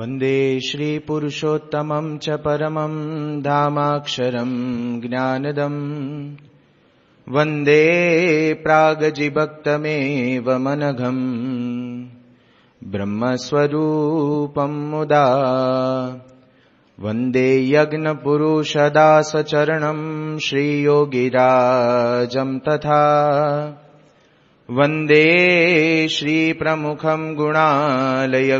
वन्दे श्रीपुरुषोत्तमं च परमं दामाक्षरं ज्ञानदम् वन्दे प्रागजिभक्तमेव मनघम् ब्रह्मस्वरूपं मुदा वन्दे यज्ञपुरुषदासचरणं श्रीयोगिराजं तथा वन्दे श्रीप्रमुखं गुणालय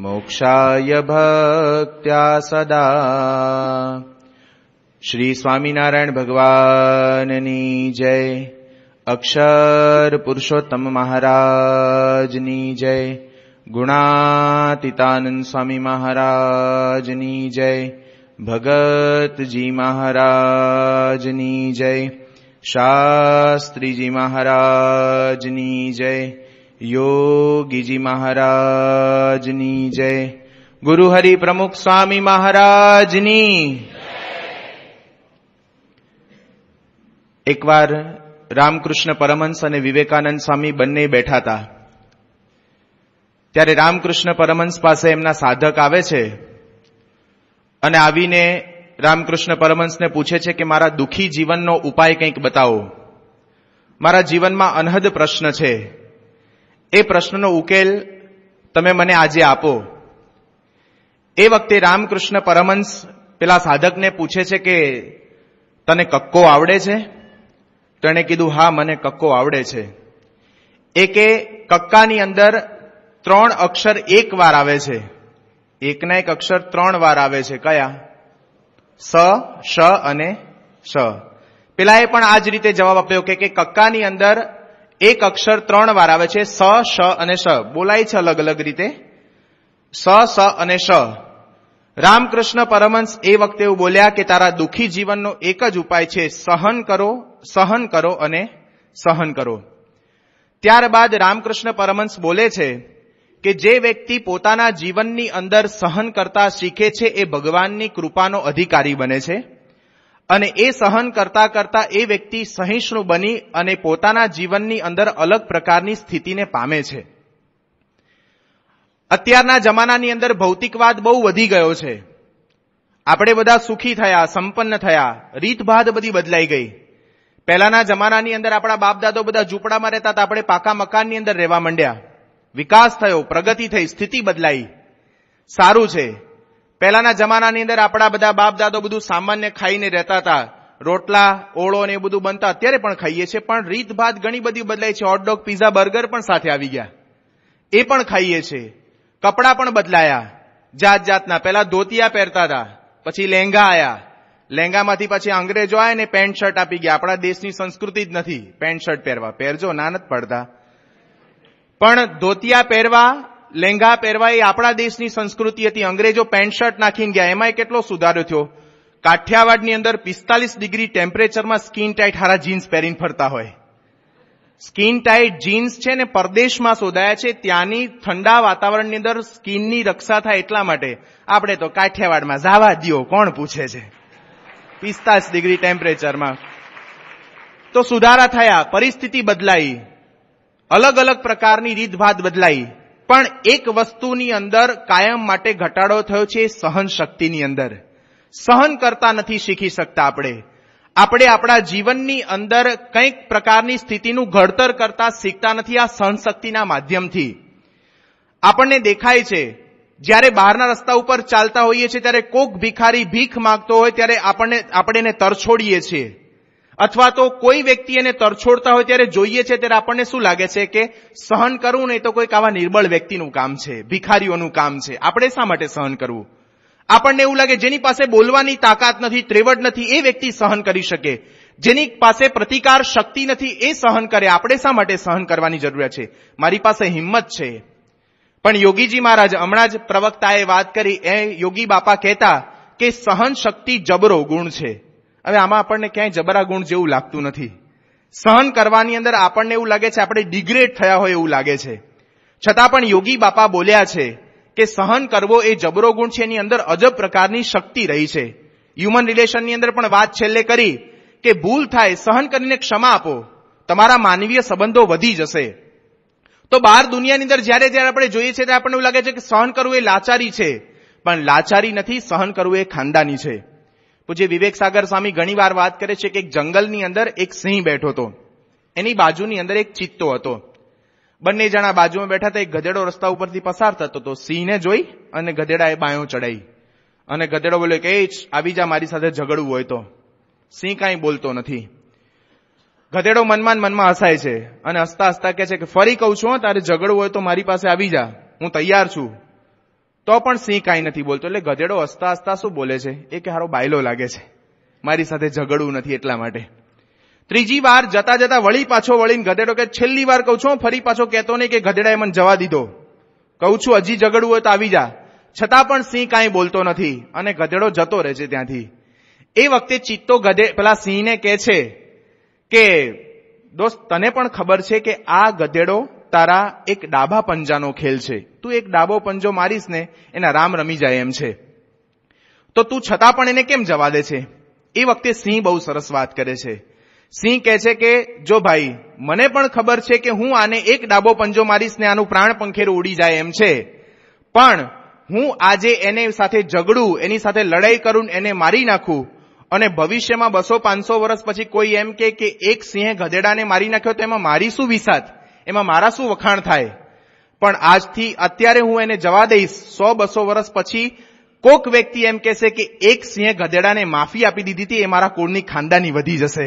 मोक्षाय भक्त्या सदा श्री भगवान नी जय अक्षर महाराज नी जय महाराज नी जय भगत महाराज नी जय शास्त्री महाराज नी जय યોગીજી મહારાજની જય ગુરુ હરિ પ્રમુખ સ્વામી મહારાજની એકવાર રામકૃષ્ણ પરમહંસ અને વિવેકાનંદ સ્વામી બંને બેઠા હતા ત્યારે રામકૃષ્ણ પરમહંસ પાસે એમના સાધક આવે છે અને આવીને રામકૃષ્ણ પરમહંસને પૂછે છે કે મારા દુઃખી જીવનનો ઉપાય કંઈક બતાવો મારા જીવનમાં અનહદ પ્રશ્ન છે એ પ્રશ્નનો ઉકેલ તમે મને આજે આપો એ વખતે રામકૃષ્ણ પરમહંસ પેલા સાધકને પૂછે છે કે તને કક્કો આવડે છે તેણે કીધું હા મને કક્કો આવડે છે એ કે કક્કાની અંદર ત્રણ અક્ષર એક વાર આવે છે એકના એક અક્ષર ત્રણ વાર આવે છે કયા સ શ અને શ પેલા એ પણ આ જ રીતે જવાબ આપ્યો કે કક્કાની અંદર એક અક્ષર ત્રણ વાર આવે છે સ શ અને શ બોલાય છે અલગ અલગ રીતે સ સ અને શ રામકૃષ્ણ પરમહંસ એ વખતે એવું બોલ્યા કે તારા દુઃખી જીવનનો એક જ ઉપાય છે સહન કરો સહન કરો અને સહન કરો ત્યારબાદ રામકૃષ્ણ પરમહંસ બોલે છે કે જે વ્યક્તિ પોતાના જીવનની અંદર સહન કરતા શીખે છે એ ભગવાનની કૃપાનો અધિકારી બને છે અને એ સહન કરતા કરતા એ વ્યક્તિ સહિષ્ણુ બની અને પોતાના જીવનની અંદર અલગ પ્રકારની સ્થિતિને પામે છે અત્યારના જમાનાની અંદર ભૌતિકવાદ બહુ વધી ગયો છે આપણે બધા સુખી થયા સંપન્ન થયા રીતભાત બધી બદલાઈ ગઈ પહેલાના જમાનાની અંદર આપણા બાપદાદો બધા ઝૂંપડામાં રહેતા આપણે પાકા મકાનની અંદર રહેવા માંડ્યા વિકાસ થયો પ્રગતિ થઈ સ્થિતિ બદલાઈ સારું છે પહેલાના જમાનાની અંદર આપણા બધા બાપ દાદો બધું સામાન્ય ખાઈને રહેતા હતા રોટલા ઓળો ને એ બધું બનતા અત્યારે પણ ખાઈએ છીએ પણ રીતભાત ઘણી બધી બદલાય છે હોટડોગ પીઝા બર્ગર પણ સાથે આવી ગયા એ પણ ખાઈએ છીએ કપડાં પણ બદલાયા જાત જાતના પહેલા ધોતિયા પહેરતા હતા પછી લહેંગા આવ્યા લહેંગામાંથી પછી અંગ્રેજો આવે ને પેન્ટ શર્ટ આપી ગયા આપણા દેશની સંસ્કૃતિ જ નથી પેન્ટ શર્ટ પહેરવા પહેરજો ના નથી પડતા પણ ધોતિયા પહેરવા લહેંગા પહેરવા એ આપણા દેશની સંસ્કૃતિ હતી અંગ્રેજો પેન્ટ શર્ટ નાખીને ગયા એમાં કેટલો સુધારો થયો કાઠિયાવાડની અંદર પિસ્તાલીસ ડિગ્રી ટેમ્પરેચરમાં સ્કિન ટાઈટ હારા જીન્સ પહેરીને ફરતા હોય સ્કિન ટાઈટ જીન્સ છે ને પરદેશમાં શોધાયા છે ત્યાંની ઠંડા વાતાવરણની અંદર સ્કીનની રક્ષા થાય એટલા માટે આપણે તો કાઠિયાવાડમાં જાવા દિયો કોણ પૂછે છે પિસ્તાલીસ ડિગ્રી ટેમ્પરેચરમાં તો સુધારા થયા પરિસ્થિતિ બદલાઈ અલગ અલગ પ્રકારની રીતભાત બદલાઈ પણ એક વસ્તુની અંદર કાયમ માટે ઘટાડો થયો છે સહન શક્તિની અંદર સહન કરતા નથી શીખી શકતા આપણે આપણે આપણા જીવનની અંદર કંઈક પ્રકારની સ્થિતિનું ઘડતર કરતા શીખતા નથી આ સહનશક્તિના માધ્યમથી આપણને દેખાય છે જ્યારે બહારના રસ્તા ઉપર ચાલતા હોઈએ છીએ ત્યારે કોક ભિખારી ભીખ માંગતો હોય ત્યારે આપણને આપણે એને તરછોડીએ છીએ અથવા તો કોઈ વ્યક્તિ એને તરછોડતા હોય ત્યારે જોઈએ છે ત્યારે આપણને શું લાગે છે કે સહન કરવું નહીં તો કોઈક આવા નિર્બળ વ્યક્તિનું કામ છે ભિખારીઓનું કામ છે આપણે શા માટે સહન કરવું આપણને એવું લાગે જેની પાસે બોલવાની તાકાત નથી ત્રેવડ નથી એ વ્યક્તિ સહન કરી શકે જેની પાસે પ્રતિકાર શક્તિ નથી એ સહન કરે આપણે શા માટે સહન કરવાની જરૂરિયાત છે મારી પાસે હિંમત છે પણ યોગીજી મહારાજ હમણાં જ પ્રવક્તાએ વાત કરી એ યોગી બાપા કહેતા કે સહન શક્તિ જબરો ગુણ છે હવે આમાં આપણને ક્યાંય જબરા ગુણ જેવું લાગતું નથી સહન કરવાની અંદર આપણને એવું લાગે છે આપણે ડિગ્રેડ થયા હોય એવું લાગે છે છતાં પણ યોગી બાપા બોલ્યા છે કે સહન કરવો એ જબરો ગુણ છે એની અંદર અજબ પ્રકારની શક્તિ રહી છે હ્યુમન રિલેશનની અંદર પણ વાત છેલ્લે કરી કે ભૂલ થાય સહન કરીને ક્ષમા આપો તમારા માનવીય સંબંધો વધી જશે તો બહાર દુનિયાની અંદર જ્યારે જ્યારે આપણે જોઈએ છીએ ત્યારે આપણને એવું લાગે છે કે સહન કરવું એ લાચારી છે પણ લાચારી નથી સહન કરવું એ ખાનદાની છે પૂજ્ય વિવેક સાગર સ્વામી ઘણીવાર વાત કરે છે કે એક જંગલની અંદર એક સિંહ બેઠો હતો એની બાજુની અંદર એક ચિત્તો હતો બંને જણા બાજુમાં બેઠા હતા એક ગધેડો રસ્તા ઉપરથી પસાર થતો હતો સિંહને જોઈ અને ગધેડાએ બાયો ચડાઈ અને ગધેડો બોલ્યો કે એ જ આવી જા મારી સાથે ઝઘડવું હોય તો સિંહ કાંઈ બોલતો નથી ગધેડો મનમાં મનમાં હસાય છે અને હસતા હસતા કહે છે કે ફરી કહું છું તારે ઝઘડવું હોય તો મારી પાસે આવી જા હું તૈયાર છું તો પણ સિંહ કાંઈ નથી બોલતો એટલે ગધેડો હસતા હસતા શું બોલે છે એ કે હારો બાયલો લાગે છે મારી સાથે ઝઘડવું નથી એટલા માટે ત્રીજી વાર જતા જતા વળી પાછો વળીને ગધેડો કે છેલ્લી વાર કહું છું ફરી પાછો કહેતો નહીં કે ગધેડાએ મને જવા દીધો કહું છું હજી ઝઘડવું હોય તો આવી જા છતાં પણ સિંહ કાંઈ બોલતો નથી અને ગધેડો જતો રહે છે ત્યાંથી એ વખતે ચિત્તો ગધે પેલા સિંહને કહે છે કે દોસ્ત તને પણ ખબર છે કે આ ગધેડો તારા એક ડાબા પંજાનો ખેલ છે તું એક ડાબો પંજો મારીશ ને એના રામ રમી જાય એમ છે તો તું છતાં પણ એને કેમ જવા દે છે એ વખતે સિંહ બહુ સરસ વાત કરે છે સિંહ કહે છે કે જો ભાઈ મને પણ ખબર છે કે હું આને એક ડાબો પંજો મારીશ ને આનું પ્રાણ પંખેરું ઉડી જાય એમ છે પણ હું આજે એને સાથે ઝઘડું એની સાથે લડાઈ કરું એને મારી નાખું અને ભવિષ્યમાં બસો પાંચસો વર્ષ પછી કોઈ એમ કે એક સિંહે ગધેડાને મારી નાખ્યો તો એમાં મારી શું વિસાત એમાં મારા શું વખાણ થાય પણ આજથી અત્યારે હું એને જવા દઈશ સો બસો વર્ષ પછી કોક વ્યક્તિ એમ કહેશે કે એક સિંહે ગધેડાને માફી આપી દીધી હતી એ મારા કુળની ખાનદાની વધી જશે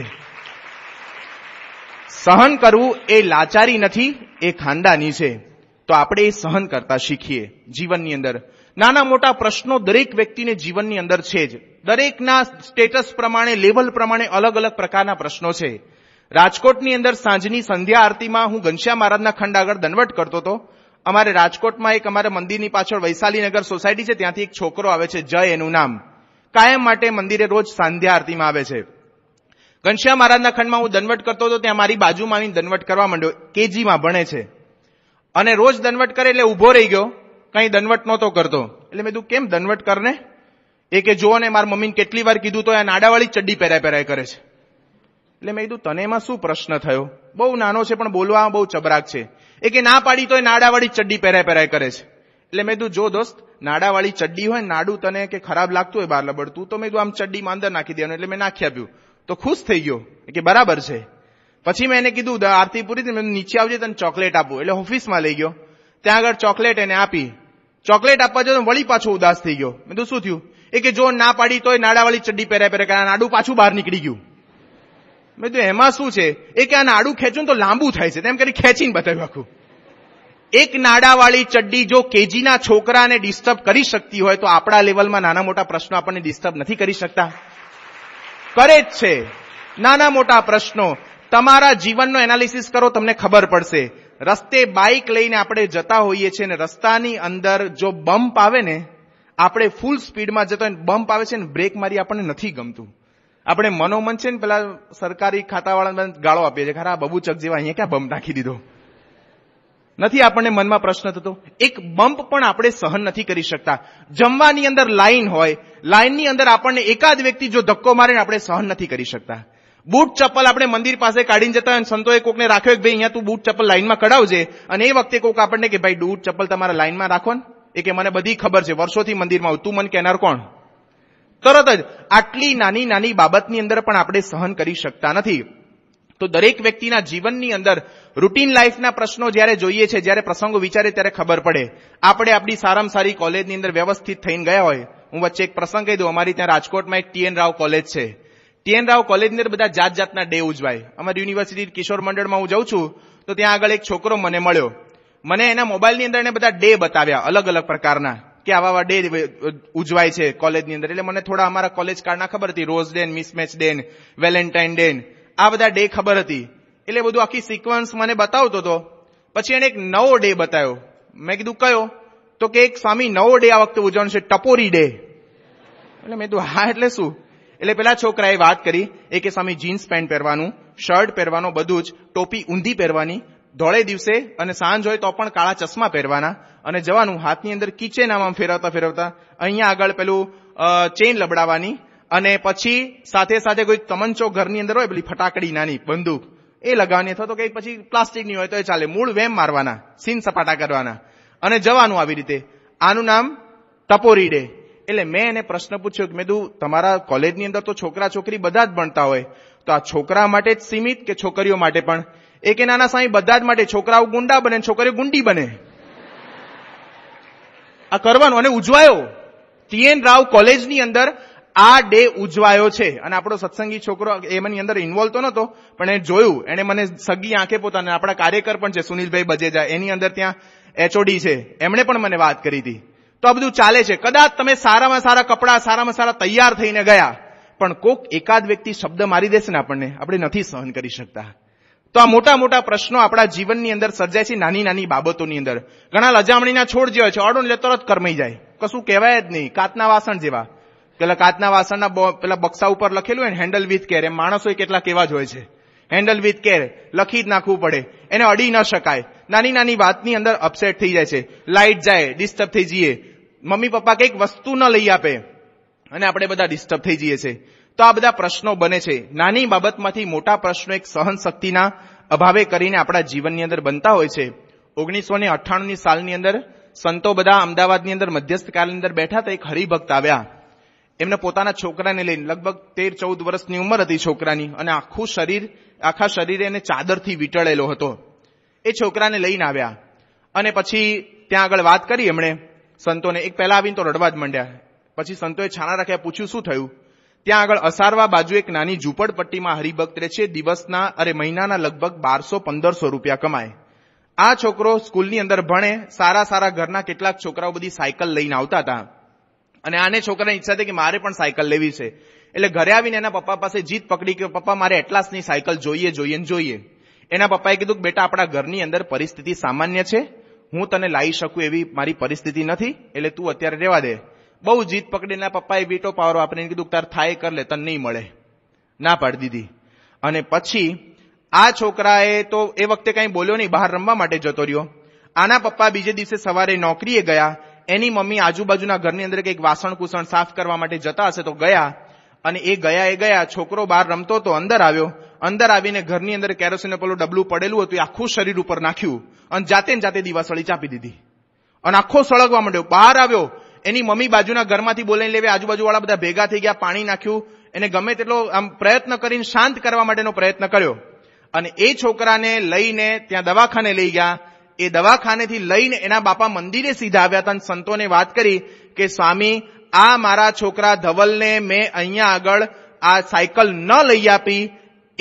સહન કરવું એ લાચારી નથી એ ખાનદાની છે તો આપણે એ સહન કરતા શીખીએ જીવનની અંદર નાના મોટા પ્રશ્નો દરેક વ્યક્તિને જીવનની અંદર છે જ દરેકના સ્ટેટસ પ્રમાણે લેવલ પ્રમાણે અલગ અલગ પ્રકારના પ્રશ્નો છે રાજકોટની અંદર સાંજની સંધ્યા આરતીમાં હું ઘનશ્યામ મહારાજના ખંડ આગળ દંડવટ કરતો હતો અમારે રાજકોટમાં એક અમારે મંદિરની પાછળ વૈશાલીનગર સોસાયટી છે ત્યાંથી એક છોકરો આવે છે જય એનું નામ કાયમ માટે મંદિરે રોજ સાંધ્યા આરતીમાં આવે છે ઘનશ્યામ મહારાજના ખંડમાં હું દનવટ કરતો હતો ત્યાં મારી બાજુમાં આવીને દનવટ કરવા માંડ્યો કેજીમાં ભણે છે અને રોજ દનવટ કરે એટલે ઊભો રહી ગયો કંઈ દનવટ નહોતો કરતો એટલે મેં કીધું કેમ દનવટ કરને એ કે જુઓ ને મારા મમ્મીને કેટલી વાર કીધું તો એ નાડાવાળી ચડ્ડી પહેરાય પહેરાય કરે છે એટલે મેં કીધું તને એમાં શું પ્રશ્ન થયો બહુ નાનો છે પણ બોલવામાં બહુ ચબરાક છે એ કે ના પાડી તો એ નાડાવાળી ચડ્ડી પહેરાય પહેરાય કરે છે એટલે મેં કીધું જો દોસ્ત નાડાવાળી ચડ્ડી હોય નાડું તને કે ખરાબ લાગતું હોય બહાર લબડતું તો મેં કીધું આમ ચડ્ડીમાં અંદર નાખી દેવાનું એટલે મેં નાખી આપ્યું તો ખુશ થઈ ગયો કે બરાબર છે પછી મેં એને કીધું આરતી પૂરી થઈ મેં નીચે આવજે તને ચોકલેટ આપું એટલે ઓફિસમાં લઈ ગયો ત્યાં આગળ ચોકલેટ એને આપી ચોકલેટ આપવા જતો વળી પાછો ઉદાસ થઈ ગયો મેં તો શું થયું એ કે જો ના પાડી એ નાડાવાળી ચડ્ડી પહેરાય પહેરે નાડું પાછું બહાર નીકળી ગયું મેં તો એમાં શું છે એ કે આ નાડું ખેંચું તો લાંબુ થાય છે તેમ કરી ખેંચીને બતાવ્યું આખું એક નાડાવાળી ચડ્ડી જો કેજીના છોકરાને ડિસ્ટર્બ કરી શકતી હોય તો આપણા લેવલમાં નાના મોટા પ્રશ્નો આપણને ડિસ્ટર્બ નથી કરી શકતા કરે જ છે નાના મોટા પ્રશ્નો તમારા જીવનનો એનાલિસિસ કરો તમને ખબર પડશે રસ્તે બાઇક લઈને આપણે જતા હોઈએ છીએ ને રસ્તાની અંદર જો બમ્પ આવે ને આપણે ફૂલ સ્પીડમાં જતો હોય બમ્પ આવે છે ને બ્રેક મારી આપણને નથી ગમતું આપણે મનોમન છે ને પેલા સરકારી ખાતાવાળાને ગાળો આપીએ છીએ ખરા બબુચક જેવા અહીંયા ક્યાં બમ્પ નાખી દીધો નથી આપણને મનમાં પ્રશ્ન થતો એક બમ્પ પણ આપણે સહન નથી કરી શકતા જમવાની અંદર લાઈન હોય લાઈનની અંદર આપણને એકાદ વ્યક્તિ જો ધક્કો મારે આપણે સહન નથી કરી શકતા બૂટ ચપ્પલ આપણે મંદિર પાસે કાઢીને જતા હોય સંતોએ કોકને રાખ્યો કે ભાઈ અહીંયા તું બૂટ ચપ્પલ લાઈનમાં કઢાવજે અને એ વખતે કોક આપણને કે ભાઈ બૂટ ચપ્પલ તમારા લાઈનમાં રાખો ને એ કે મને બધી ખબર છે વર્ષોથી મંદિરમાં આવું તું મને કહેનાર કોણ તરત જ આટલી નાની નાની બાબતની અંદર પણ આપણે સહન કરી શકતા નથી તો દરેક વ્યક્તિના જીવનની અંદર રૂટીન લાઈફના પ્રશ્નો જ્યારે જોઈએ છે જ્યારે પ્રસંગો વિચારે ત્યારે ખબર પડે આપણે આપણી સારામાં સારી કોલેજની અંદર વ્યવસ્થિત થઈને ગયા હોય હું વચ્ચે એક પ્રસંગ કહી દઉં અમારી ત્યાં રાજકોટમાં એક ટીએન રાવ કોલેજ છે ટીએન રાવ કોલેજની અંદર બધા જાત જાતના ડે ઉજવાય અમારી યુનિવર્સિટી કિશોર મંડળમાં હું જાઉં છું તો ત્યાં આગળ એક છોકરો મને મળ્યો મને એના મોબાઈલની અંદર એને બધા ડે બતાવ્યા અલગ અલગ પ્રકારના કે આવા આવા ડે ઉજવાય છે કોલેજની અંદર એટલે મને થોડા અમારા કોલેજ કાર્ડના ખબર હતી rose day mismatch day Valentine day આ બધા ડે ખબર હતી એટલે બધું આખી સિક્વન્સ મને બતાવતો હતો પછી એને એક નવો ડે બતાવ્યો મેં કીધું કયો તો કે એક સ્વામી નવો ડે આ વખતે ઉજવણ છે ટપોરી ડે એટલે મેં કીધું હા એટલે શું એટલે પેલા છોકરાએ વાત કરી એ કે સ્વામી જીન્સ પેન્ટ પહેરવાનું શર્ટ પહેરવાનો બધું જ ટોપી ઊંધી પહેરવાની ધોળે દિવસે અને સાંજ હોય તો પણ કાળા ચશ્મા પહેરવાના અને જવાનું હાથની અંદર કિચેન આમાં ફેરવતા ફેરવતા અહીંયા આગળ પેલું ચેન લબડાવવાની અને પછી સાથે સાથે કોઈ તમંચો ઘરની અંદર હોય પેલી ફટાકડી નાની બંદૂક એ લગાવવાની અથવા તો કંઈક પછી પ્લાસ્ટિકની હોય તો એ ચાલે મૂળ વેમ મારવાના સીન સપાટા કરવાના અને જવાનું આવી રીતે આનું નામ તપોરી ડે એટલે મેં એને પ્રશ્ન પૂછ્યો કે મેં તું તમારા કોલેજની અંદર તો છોકરા છોકરી બધા જ ભણતા હોય તો આ છોકરા માટે જ સીમિત કે છોકરીઓ માટે પણ એ નાના સાંઈ બધા જ માટે છોકરાઓ ગુંડા બને છોકરીઓ ગુંડી બને આ કરવાનું અને ઉજવાયો ટીએન રાવ કોલેજની અંદર આ ડે ઉજવાયો છે અને આપણો સત્સંગી છોકરો એમની અંદર ઇન્વોલ્વ તો નહોતો પણ એ જોયું એણે મને સગી આંખે પોતાને આપણા કાર્યકર પણ છે સુનિલભાઈ બજેજા એની અંદર ત્યાં એચઓડી છે એમણે પણ મને વાત કરી હતી તો આ બધું ચાલે છે કદાચ તમે સારામાં સારા કપડાં સારામાં સારા તૈયાર થઈને ગયા પણ કોક એકાદ વ્યક્તિ શબ્દ મારી દેશે ને આપણને આપણે નથી સહન કરી શકતા તો આ મોટા મોટા પ્રશ્નો આપણા જીવનની અંદર સર્જાય છે નાની નાની બાબતોની અંદર ઘણા લજામણીના છોડ જેવા છે ઓડો લે તરત કરમાઈ જાય કશું કહેવાય જ નહીં કાચના વાસણ જેવા પેલા કાચના વાસણના પેલા બક્સા ઉપર લખેલું હોય ને હેન્ડલ વિથ કેર એમ માણસો કેટલા કેવા જ હોય છે હેન્ડલ વિથ કેર લખી જ નાખવું પડે એને અડી ન શકાય નાની નાની વાતની અંદર અપસેટ થઈ જાય છે લાઇટ જાય ડિસ્ટર્બ થઈ જઈએ મમ્મી પપ્પા કંઈક વસ્તુ ન લઈ આપે અને આપણે બધા ડિસ્ટર્બ થઈ જઈએ છીએ તો આ બધા પ્રશ્નો બને છે નાની બાબતમાંથી મોટા પ્રશ્નો એક સહન શક્તિના અભાવે કરીને આપણા જીવનની અંદર બનતા હોય છે ઓગણીસો ને અઠ્ઠાણુંની સાલની અંદર સંતો બધા અમદાવાદની અંદર મધ્યસ્થકાલની અંદર બેઠા હતા એક હરિભક્ત આવ્યા એમને પોતાના છોકરાને લઈને લગભગ તેર ચૌદ વર્ષની ઉંમર હતી છોકરાની અને આખું શરીર આખા શરીરે એને ચાદરથી વીંટળેલો હતો એ છોકરાને લઈને આવ્યા અને પછી ત્યાં આગળ વાત કરી એમણે સંતોને એક પહેલા આવીને તો રડવા જ માંડ્યા પછી સંતોએ છાણા રાખ્યા પૂછ્યું શું થયું ત્યાં આગળ અસારવા બાજુ એક નાની ઝૂંપડપટ્ટીમાં હરિભક્ત રહે છે દિવસના અરે મહિનાના લગભગ બારસો પંદરસો રૂપિયા કમાય આ છોકરો સ્કૂલની અંદર ભણે સારા સારા ઘરના કેટલાક છોકરાઓ બધી સાયકલ લઈને આવતા હતા અને આને છોકરાની ઈચ્છા હતી કે મારે પણ સાયકલ લેવી છે એટલે ઘરે આવીને એના પપ્પા પાસે જીત પકડી કે પપ્પા મારે એટલાસની સાયકલ જોઈએ જોઈએ ને જોઈએ એના પપ્પાએ કીધું કે બેટા આપણા ઘરની અંદર પરિસ્થિતિ સામાન્ય છે હું તને લાવી શકું એવી મારી પરિસ્થિતિ નથી એટલે તું અત્યારે રહેવા દે બહુ જીત પકડીને પપ્પાએ વીટો પાવરો આપીને કીધું તાર થાય કર લે તને નહીં મળે ના પાડી દીધી અને પછી આ છોકરાએ તો એ વખતે કંઈ બોલ્યો નહીં બહાર રમવા માટે જતો રહ્યો આના પપ્પા બીજે દિવસે સવારે નોકરીએ ગયા એની મમ્મી આજુબાજુના ઘરની અંદર કંઈક વાસણ કુસણ સાફ કરવા માટે જતા હશે તો ગયા અને એ ગયા એ ગયા છોકરો બહાર રમતો તો અંદર આવ્યો અંદર આવીને ઘરની અંદર કેરોસીને પેલું ડબલું પડેલું હતું એ આખું શરીર ઉપર નાખ્યું અને જાતે ને જાતે દિવાસળી ચાપી દીધી અને આખો સળગવા માંડ્યો બહાર આવ્યો એની મમ્મી બાજુના ઘરમાંથી બોલાવી લેવી આજુબાજુવાળા બધા ભેગા થઈ ગયા પાણી નાખ્યું એને ગમે તેટલો આમ પ્રયત્ન કરીને શાંત કરવા માટેનો પ્રયત્ન કર્યો અને એ છોકરાને લઈને ત્યાં દવાખાને લઈ ગયા એ દવાખાનેથી લઈને એના બાપા મંદિરે સીધા આવ્યા હતા અને સંતોને વાત કરી કે સ્વામી આ મારા છોકરા ધવલને મેં અહીંયા આગળ આ સાયકલ ન લઈ આપી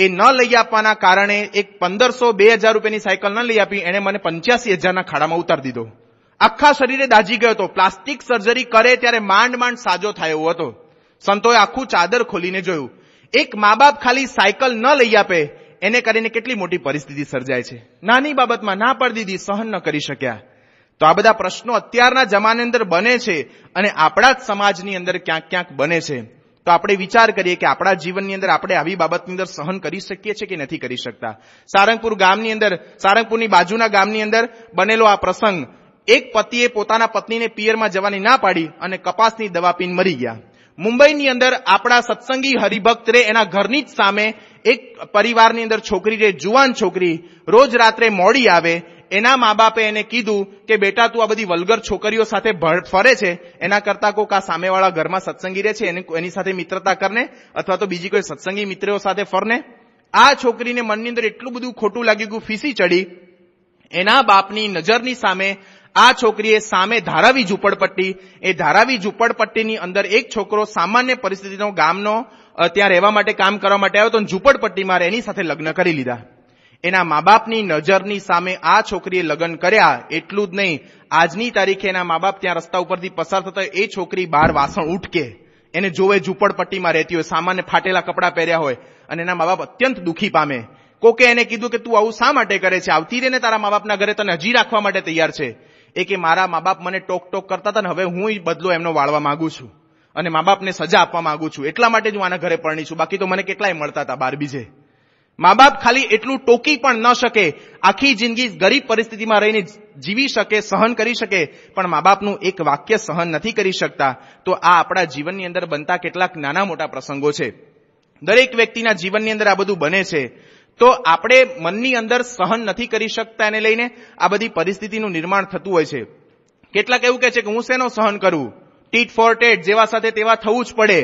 એ ન લઈ આપવાના કારણે એક પંદરસો બે હજાર રૂપિયાની સાયકલ ન લઈ આપી એણે મને પંચ્યાસી હજારના ખાડામાં ઉતારી દીધો આખા શરીરે દાજી ગયો હતો પ્લાસ્ટિક સર્જરી કરે ત્યારે માંડ માંડ સાજો થયો હતો સંતોએ આખું ચાદર ખોલીને જોયું એક મા બાપ ખાલી સાયકલ ન લઈ આપે એને કરીને કેટલી મોટી પરિસ્થિતિ સર્જાય છે નાની બાબતમાં ના પડી દીધી સહન ન કરી શક્યા તો આ બધા પ્રશ્નો અત્યારના જમાની અંદર બને છે અને આપણા જ સમાજની અંદર ક્યાંક ક્યાંક બને છે તો આપણે વિચાર કરીએ કે આપણા જીવનની અંદર આપણે આવી બાબતની અંદર સહન કરી શકીએ છીએ કે નથી કરી શકતા સારંગપુર ગામની અંદર સારંગપુરની બાજુના ગામની અંદર બનેલો આ પ્રસંગ એક પતિએ પોતાના પત્નીને પિયરમાં જવાની ના પાડી અને કપાસની દવા પીન મરી ગયા મુંબઈની અંદર આપણા સત્સંગી હરિભક્ત રે એના ઘરની જ સામે એક પરિવારની અંદર છોકરી રે જુવાન છોકરી રોજ રાત્રે મોડી આવે એના મા બાપે એને કીધું કે બેટા તું આ બધી વલગર છોકરીઓ સાથે ફરે છે એના કરતા કોઈક આ સામેવાળા ઘરમાં સત્સંગી રહે છે એની સાથે મિત્રતા કરને અથવા તો બીજી કોઈ સત્સંગી મિત્રો સાથે ફરને આ છોકરીને મનની અંદર એટલું બધું ખોટું લાગ્યું કે ફીસી ચડી એના બાપની નજરની સામે આ છોકરીએ સામે ધારાવી ઝૂંપડપટ્ટી એ ધારાવી ઝૂંપડપટ્ટીની અંદર એક છોકરો સામાન્ય પરિસ્થિતિનો ગામનો ત્યાં રહેવા માટે કામ કરવા માટે આવ્યો તો ઝૂંપડપટ્ટીમાં એની સાથે લગ્ન કરી લીધા એના મા બાપની નજરની સામે આ છોકરીએ લગ્ન કર્યા એટલું જ નહીં આજની તારીખે એના મા બાપ ત્યાં રસ્તા ઉપરથી પસાર થતો એ છોકરી બહાર વાસણ ઉઠકે એને જોવે ઝૂંપડપટ્ટીમાં રહેતી હોય સામાન્ય ફાટેલા કપડાં પહેર્યા હોય અને એના મા બાપ અત્યંત દુઃખી પામે કોકે એને કીધું કે તું આવું શા માટે કરે છે આવતી રેને તારા મા બાપના ઘરે તને હજી રાખવા માટે તૈયાર છે એ કે મારા મા બાપ મને ટોક ટોક કરતા હતા ને હવે હું બદલો એમનો વાળવા માંગુ છું અને મા બાપને સજા આપવા માંગુ છું એટલા માટે જ હું આના ઘરે પરણી છું બાકી તો મને કેટલાય મળતા હતા બાર બીજે મા બાપ ખાલી એટલું ટોકી પણ ન શકે આખી જિંદગી ગરીબ પરિસ્થિતિમાં રહીને જીવી શકે સહન કરી શકે પણ મા બાપનું એક વાક્ય સહન નથી કરી શકતા તો આ આપણા જીવનની અંદર બનતા કેટલાક નાના મોટા પ્રસંગો છે દરેક વ્યક્તિના જીવનની અંદર આ બધું બને છે તો આપણે મનની અંદર સહન નથી કરી શકતા એને લઈને આ બધી પરિસ્થિતિનું નિર્માણ થતું હોય છે કેટલાક એવું કહે છે કે હું શેનો સહન કરું ટીટ ફોર ટેટ જેવા સાથે તેવા થવું જ પડે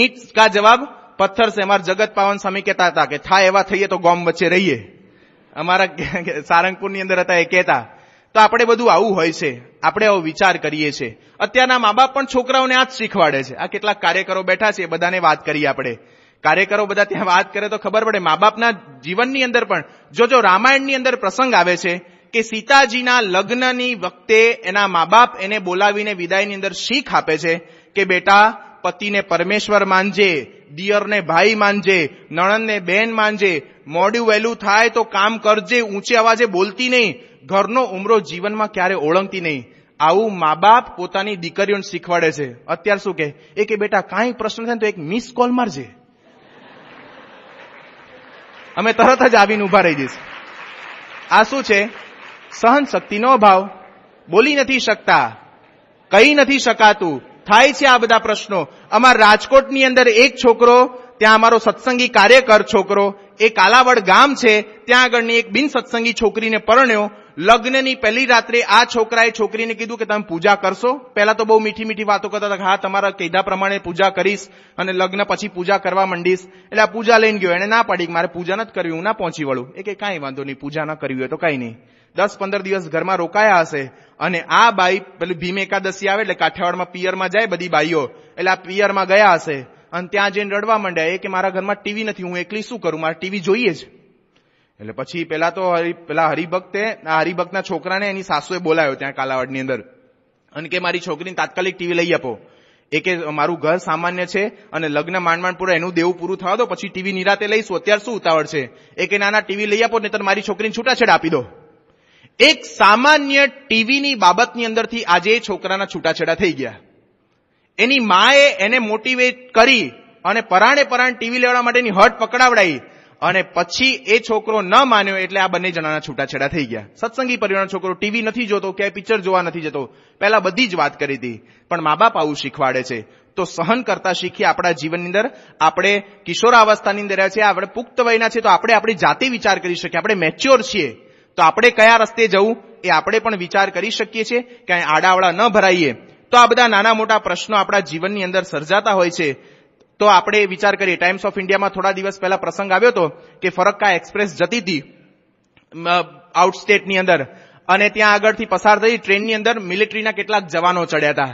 ઈંચ કા જવાબ પથ્થર છે અમારા જગત પાવન સ્વામી કહેતા હતા કે થાય એવા થઈએ તો ગોમ વચ્ચે રહીએ અમારા સારંગપુરની અંદર હતા એ કહેતા તો આપણે બધું આવું હોય છે આપણે આવો વિચાર કરીએ છીએ અત્યારના મા બાપ પણ છોકરાઓને આ જ શીખવાડે છે આ કેટલાક કાર્યકરો બેઠા છે એ બધાને વાત કરીએ આપણે કાર્યકરો બધા ત્યાં વાત કરે તો ખબર પડે મા બાપના જીવનની અંદર પણ જો જો રામાયણની અંદર પ્રસંગ આવે છે કે સીતાજીના લગ્નની વખતે એના મા બાપ એને બોલાવીને વિદાયની અંદર શીખ આપે છે કે બેટા પતિને પરમેશ્વર માનજે દિયરને ભાઈ માનજે નણંદને બહેન માનજે મોડ્યું વહેલું થાય તો કામ કરજે ઊંચે અવાજે બોલતી નહીં ઘરનો ઉમરો જીવનમાં ક્યારે ઓળંગતી નહીં આવું મા બાપ પોતાની દીકરીઓને શીખવાડે છે અત્યાર શું કે એ કે બેટા કાંઈ પ્રશ્ન થાય તો એક મિસ કોલ મારજે અમે તરત જ આવીને ઉભા રહી જઈશું આ શું છે સહન શક્તિનો અભાવ બોલી નથી શકતા કહી નથી શકાતું થાય છે આ બધા પ્રશ્નો અમારા રાજકોટની અંદર એક છોકરો ત્યાં અમારો સત્સંગી કાર્યકર છોકરો એ કાલાવડ ગામ છે ત્યાં આગળની એક બિન સત્સંગી છોકરીને પરણ્યો લગ્નની પહેલી રાત્રે આ છોકરાએ છોકરીને કીધું કે તમે પૂજા કરશો પહેલા તો બહુ મીઠી મીઠી વાતો કરતા હતા હા તમારા કીધા પ્રમાણે પૂજા કરીશ અને લગ્ન પછી પૂજા કરવા માંડીશ એટલે આ પૂજા લઈને ગયો એને ના પાડી મારે પૂજા ન જ કરવી હું ના પહોંચી વળું એ કે કાંઈ વાંધો નહીં પૂજા ના કરવી હોય તો કાંઈ નહીં દસ પંદર દિવસ ઘરમાં રોકાયા હશે અને આ બાઈ પેલી ભીમ એકાદશી આવે એટલે કાઠિયાવાડમાં પિયરમાં જાય બધી બાઈઓ એટલે આ પિયરમાં ગયા હશે અને ત્યાં જઈને રડવા માંડ્યા એ કે મારા ઘરમાં ટીવી નથી હું એકલી શું કરું મારે ટીવી જોઈએ જ એટલે પછી પેલા તો પેલા હરિભક્તે આ હરિભક્તના છોકરાને એની સાસુએ બોલાયો ત્યાં કાલાવાડની અંદર અને કે મારી છોકરીને તાત્કાલિક ટીવી લઈ આપો એ મારું ઘર સામાન્ય છે અને લગ્ન માંડ પૂરા એનું દેવું પૂરું થવા દો પછી ટીવી નિરાતે લઈશું અત્યારે શું ઉતાવળ છે એ નાના ટીવી લઈ આપો ને તને મારી છોકરીને છૂટાછેડા આપી દો એક સામાન્ય ટીવીની બાબતની અંદરથી આજે એ છોકરાના છૂટાછેડા થઈ ગયા એની માએ એને મોટિવેટ કરી અને પરાણે પરાણ ટીવી લેવા માટેની હટ પકડાવડાવી અને પછી એ છોકરો ન માન્યો એટલે આ બંને જણાના છૂટાછેડા થઈ ગયા સત્સંગી પરિવારનો છોકરો ટીવી નથી જોતો ક્યાંય પિક્ચર જોવા નથી જતો પહેલા બધી જ વાત કરી હતી પણ મા બાપ આવું શીખવાડે છે તો સહન કરતા શીખી આપણા જીવનની અંદર આપણે કિશોરાવસ્થાની અંદર રહ્યા છીએ આપણે પુખ્ત વયના છે તો આપણે આપણી જાતે વિચાર કરી શકીએ આપણે મેચ્યોર છીએ તો આપણે કયા રસ્તે જવું એ આપણે પણ વિચાર કરી શકીએ છીએ ક્યાંય આડાવડા ન ભરાઈએ તો આ બધા નાના મોટા પ્રશ્નો આપણા જીવનની અંદર સર્જાતા હોય છે તો આપણે વિચાર કરીએ ટાઈમ્સ ઓફ ઇન્ડિયામાં થોડા દિવસ પહેલા પ્રસંગ આવ્યો હતો કે ફરક્કા એક્સપ્રેસ જતી હતી આઉટસ્ટેટની અંદર અને ત્યાં આગળથી પસાર થઈ ટ્રેનની અંદર મિલિટરીના કેટલાક જવાનો ચડ્યા હતા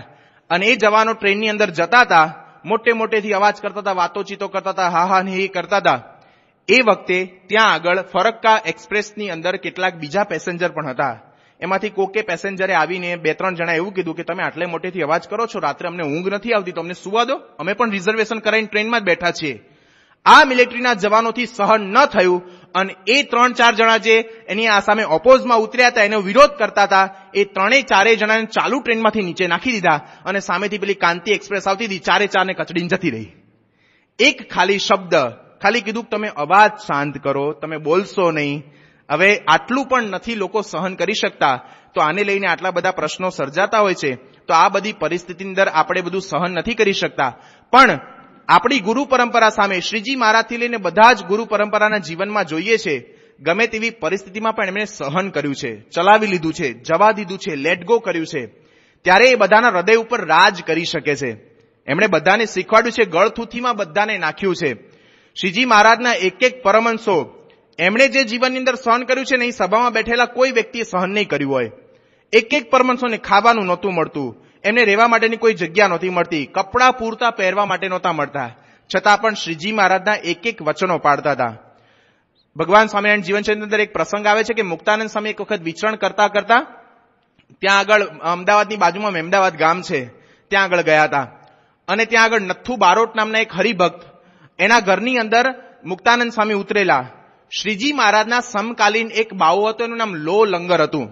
અને એ જવાનો ટ્રેનની અંદર જતા હતા મોટે મોટેથી અવાજ કરતા હતા વાતોચીતો કરતા હતા હા હા ને એ કરતા હતા એ વખતે ત્યાં આગળ ફરક્કા એક્સપ્રેસની અંદર કેટલાક બીજા પેસેન્જર પણ હતા એમાંથી કોકે પેસેન્જરે આવીને બે ત્રણ જણા એવું કીધું કે તમે આટલે મોટેથી અવાજ કરો છો રાત્રે અમને ઊંઘ નથી આવતી તો અમને સુવા દો અમે પણ રિઝર્વેશન કરાવીને ટ્રેનમાં જ બેઠા છીએ આ મિલિટરીના જવાનોથી સહન ન થયું અને એ ત્રણ ચાર જણા જે એની આ સામે ઓપોઝમાં ઉતર્યા હતા એનો વિરોધ કરતા હતા એ ત્રણેય ચારેય જણાને ચાલુ ટ્રેનમાંથી નીચે નાખી દીધા અને સામેથી પેલી કાંતિ એક્સપ્રેસ આવતી હતી ચારે ચારને કચડીને જતી રહી એક ખાલી શબ્દ ખાલી કીધું તમે અવાજ શાંત કરો તમે બોલશો નહીં હવે આટલું પણ નથી લોકો સહન કરી શકતા તો આને લઈને આટલા બધા પ્રશ્નો સર્જાતા હોય છે તો આ બધી પરિસ્થિતિની અંદર આપણે બધું સહન નથી કરી શકતા પણ આપણી ગુરુ પરંપરા સામે શ્રીજી મહારાજથી લઈને બધા જ ગુરુ પરંપરાના જીવનમાં જોઈએ છે ગમે તેવી પરિસ્થિતિમાં પણ એમણે સહન કર્યું છે ચલાવી લીધું છે જવા દીધું છે લેટ ગો કર્યું છે ત્યારે એ બધાના હૃદય ઉપર રાજ કરી શકે છે એમણે બધાને શીખવાડ્યું છે ગળથુથીમાં બધાને નાખ્યું છે શ્રીજી મહારાજના એક એક પરમંશો એમણે જે જીવનની અંદર સહન કર્યું છે ને એ સભામાં બેઠેલા કોઈ વ્યક્તિએ સહન નહીં કર્યું હોય એક એક પરમંશોને ખાવાનું નહોતું મળતું એમને રહેવા માટેની કોઈ જગ્યા નહોતી મળતી કપડાં પૂરતા પહેરવા માટે નહોતા મળતા છતાં પણ શ્રીજી મહારાજના એક એક વચનો પાડતા હતા ભગવાન સ્વામિનારાયણ જીવનચંદ્ર અંદર એક પ્રસંગ આવે છે કે મુક્તાનંદ સ્વામી એક વખત વિચરણ કરતા કરતા ત્યાં આગળ અમદાવાદની બાજુમાં મહેમદાવાદ ગામ છે ત્યાં આગળ ગયા હતા અને ત્યાં આગળ નથ્થુ બારોટ નામના એક હરિભક્ત એના ઘરની અંદર મુક્તાનંદ સ્વામી ઉતરેલા શ્રીજી મહારાજના સમકાલીન એક બાવો હતો એનું નામ લો લંગર હતું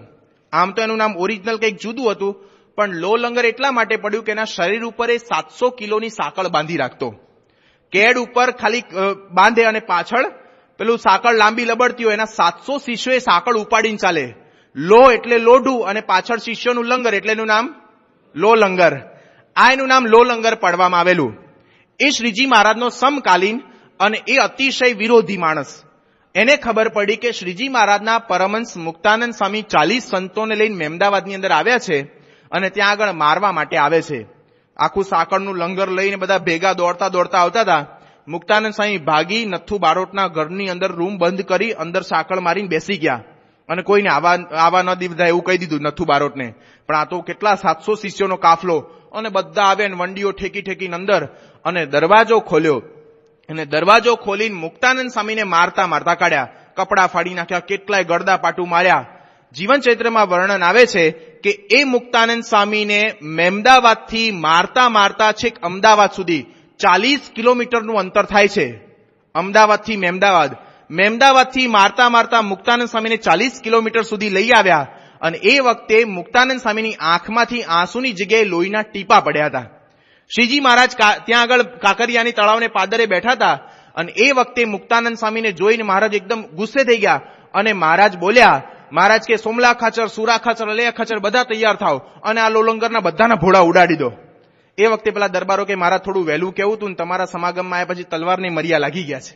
આમ તો એનું નામ ઓરિજિનલ કંઈક જુદું હતું પણ લો લંગર એટલા માટે પડ્યું કે એના શરીર ઉપર એ સાતસો કિલોની સાંકળ બાંધી રાખતો કેડ ઉપર ખાલી બાંધે અને પાછળ પેલું સાંકળ લાંબી લબડતી હોય એના સાતસો શિષ્યોએ એ સાંકળ ઉપાડીને ચાલે લો એટલે લોઢું અને પાછળ શિષ્યોનું લંગર એટલે એનું નામ લો લંગર આ એનું નામ લો લંગર પાડવામાં આવેલું એ શ્રીજી મહારાજનો સમકાલીન અને એ અતિશય વિરોધી માણસ એને ખબર પડી કે શ્રીજી મહારાજના પરમંશ મુક્તાનંદ સ્વામી ચાલીસ સંતોને લઈને મેમદાવાદની અંદર આવ્યા છે અને ત્યાં આગળ મારવા માટે આવે છે આખું સાકળનું લંગર લઈને બધા ભેગા દોડતા દોડતા આવતા હતા મુક્તાનંદ સ્વામી ભાગી નથુ બારોટના ઘરની અંદર રૂમ બંધ કરી અંદર સાકળ મારીને બેસી ગયા અને કોઈને આવા આવા ન દીધા એવું કહી દીધું નથુ બારોટને પણ આ તો કેટલા સાતસો શિષ્યોનો કાફલો અને બધા આવે વંડીઓ ઠેકી ઠેકીને અંદર અને દરવાજો ખોલ્યો એને દરવાજો ખોલીને મુક્તાનંદ સ્વામીને મારતા મારતા કાઢ્યા કપડાં ફાડી નાખ્યા કેટલાય ગળદા પાટું માર્યા જીવનચરિત્રમાં વર્ણન આવે છે કે એ મુક્તાનંદ સ્વામીને મેમદાવાદથી મારતા મારતા છેક અમદાવાદ સુધી ચાલીસ કિલોમીટરનું અંતર થાય છે અમદાવાદથી મેમદાવાદ મેમદાવાદથી મારતા મારતા મુક્તાનંદ સ્વામીને ચાલીસ કિલોમીટર સુધી લઈ આવ્યા અને એ વખતે મુક્તાનંદ સ્વામીની આંખમાંથી આંસુની જગ્યાએ લોહીના ટીપા પડ્યા હતા શ્રીજી મહારાજ ત્યાં આગળ કાકરિયાની તળાવને પાદરે બેઠા હતા અને એ વખતે મુક્તાનંદ સ્વામીને જોઈને મહારાજ એકદમ ગુસ્સે થઈ ગયા અને મહારાજ બોલ્યા મહારાજ કે સોમલા ખાચર સુરા ખાચર અલયા ખાચર બધા તૈયાર થાવ અને આ લોલંગરના બધાના ભોળા ઉડાડી દો એ વખતે પેલા દરબારો કે મારા થોડું વહેલું કેવું તું તમારા સમાગમમાં આવ્યા પછી તલવારની મર્યા લાગી ગયા છે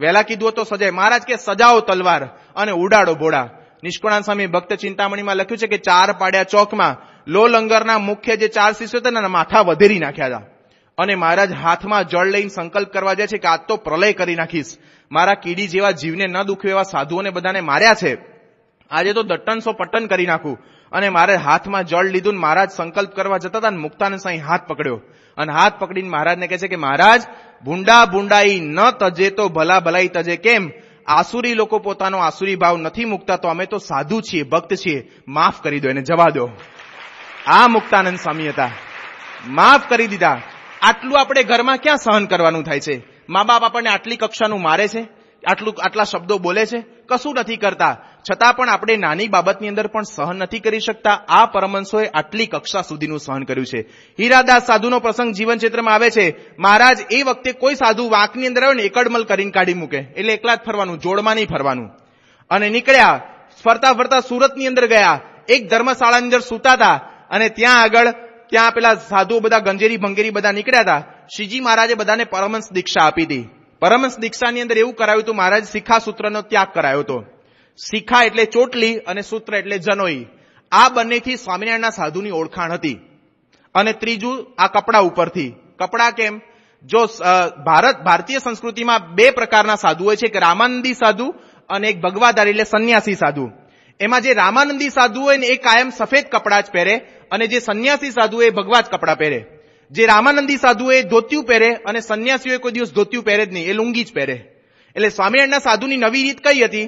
વહેલા કીધું તો સજાય મહારાજ કે સજાઓ તલવાર અને ઉડાડો ભોળા નિષ્કુણાન સ્વામી ભક્ત ચિંતામણીમાં લખ્યું છે કે ચાર પાડ્યા ચોકમાં લો લંગરના મુખ્ય જે ચાર શિષ્યો હતા ને માથા વધેરી નાખ્યા હતા અને મહારાજ હાથમાં જળ લઈને સંકલ્પ કરવા જાય છે કે આ તો પ્રલય કરી નાખીશ મારા કીડી જેવા જીવને ન દુખે એવા સાધુઓને બધાને માર્યા છે આજે તો દટ્ટનસો પટ્ટન કરી નાખું અને મારે હાથમાં જળ લીધું ને મહારાજ સંકલ્પ કરવા જતા હતા ને મુક્તાને સાંઈ હાથ પકડ્યો અને હાથ પકડીને મહારાજને કહે છે કે મહારાજ ભૂંડા ભૂંડાઈ ન તજે તો ભલા ભલાઈ તજે કેમ આસુરી લોકો પોતાનો આસુરી ભાવ નથી મૂકતા તો અમે તો સાધુ છીએ ભક્ત છીએ માફ કરી દો એને જવા દો આ મુક્તાનંદ સ્વામી હતા માફ કરી દીધા આટલું આપણે ઘરમાં ક્યાં સહન કરવાનું થાય છે મા બાપ આપણને આટલી કક્ષાનું મારે છે આટલું આટલા શબ્દો બોલે છે કશું નથી કરતા છતાં પણ આપણે નાની બાબતની અંદર પણ સહન નથી કરી શકતા આ પરમંશોએ આટલી કક્ષા સુધીનું સહન કર્યું છે હીરાદાસ સાધુનો પ્રસંગ જીવન ચિત્રમાં આવે છે મહારાજ એ વખતે કોઈ સાધુ વાંકની અંદર આવે ને એકડમલ કરીને કાઢી મૂકે એટલે એકલા જ ફરવાનું જોડમાં નહીં ફરવાનું અને નીકળ્યા ફરતા ફરતા સુરતની અંદર ગયા એક ધર્મશાળાની અંદર સૂતા હતા અને ત્યાં આગળ ત્યાં પેલા સાધુઓ બધા ગંજેરી ભંગેરી બધા નીકળ્યા હતા શ્રીજી મહારાજે બધાને પરમહંસ દીક્ષા આપી હતી પરમહંસ દીક્ષાની અંદર એવું કરાયું હતું મહારાજ શિખા સૂત્રનો ત્યાગ કરાયો હતો શિખા એટલે ચોટલી અને સૂત્ર એટલે જનોઈ આ બંનેથી સ્વામિનારાયણના સાધુની ઓળખાણ હતી અને ત્રીજું આ કપડા ઉપરથી કપડા કેમ જો ભારત ભારતીય સંસ્કૃતિમાં બે પ્રકારના સાધુ હોય છે એક રામાનંદી સાધુ અને એક ભગવાદારી એટલે સંન્યાસી સાધુ એમાં જે રામાનંદી સાધુ હોય ને એ કાયમ સફેદ કપડાં જ પહેરે અને જે સંન્યાસી સાધુ એ ભગવા જ કપડાં પહેરે જે રામાનંદી સાધુ એ ધોતિયું પહેરે અને સંન્યાસીઓએ કોઈ દિવસ ધોતિયું પહેરે જ નહીં એ લુંગી જ પહેરે એટલે સ્વામિનારાયણના સાધુની નવી રીત કઈ હતી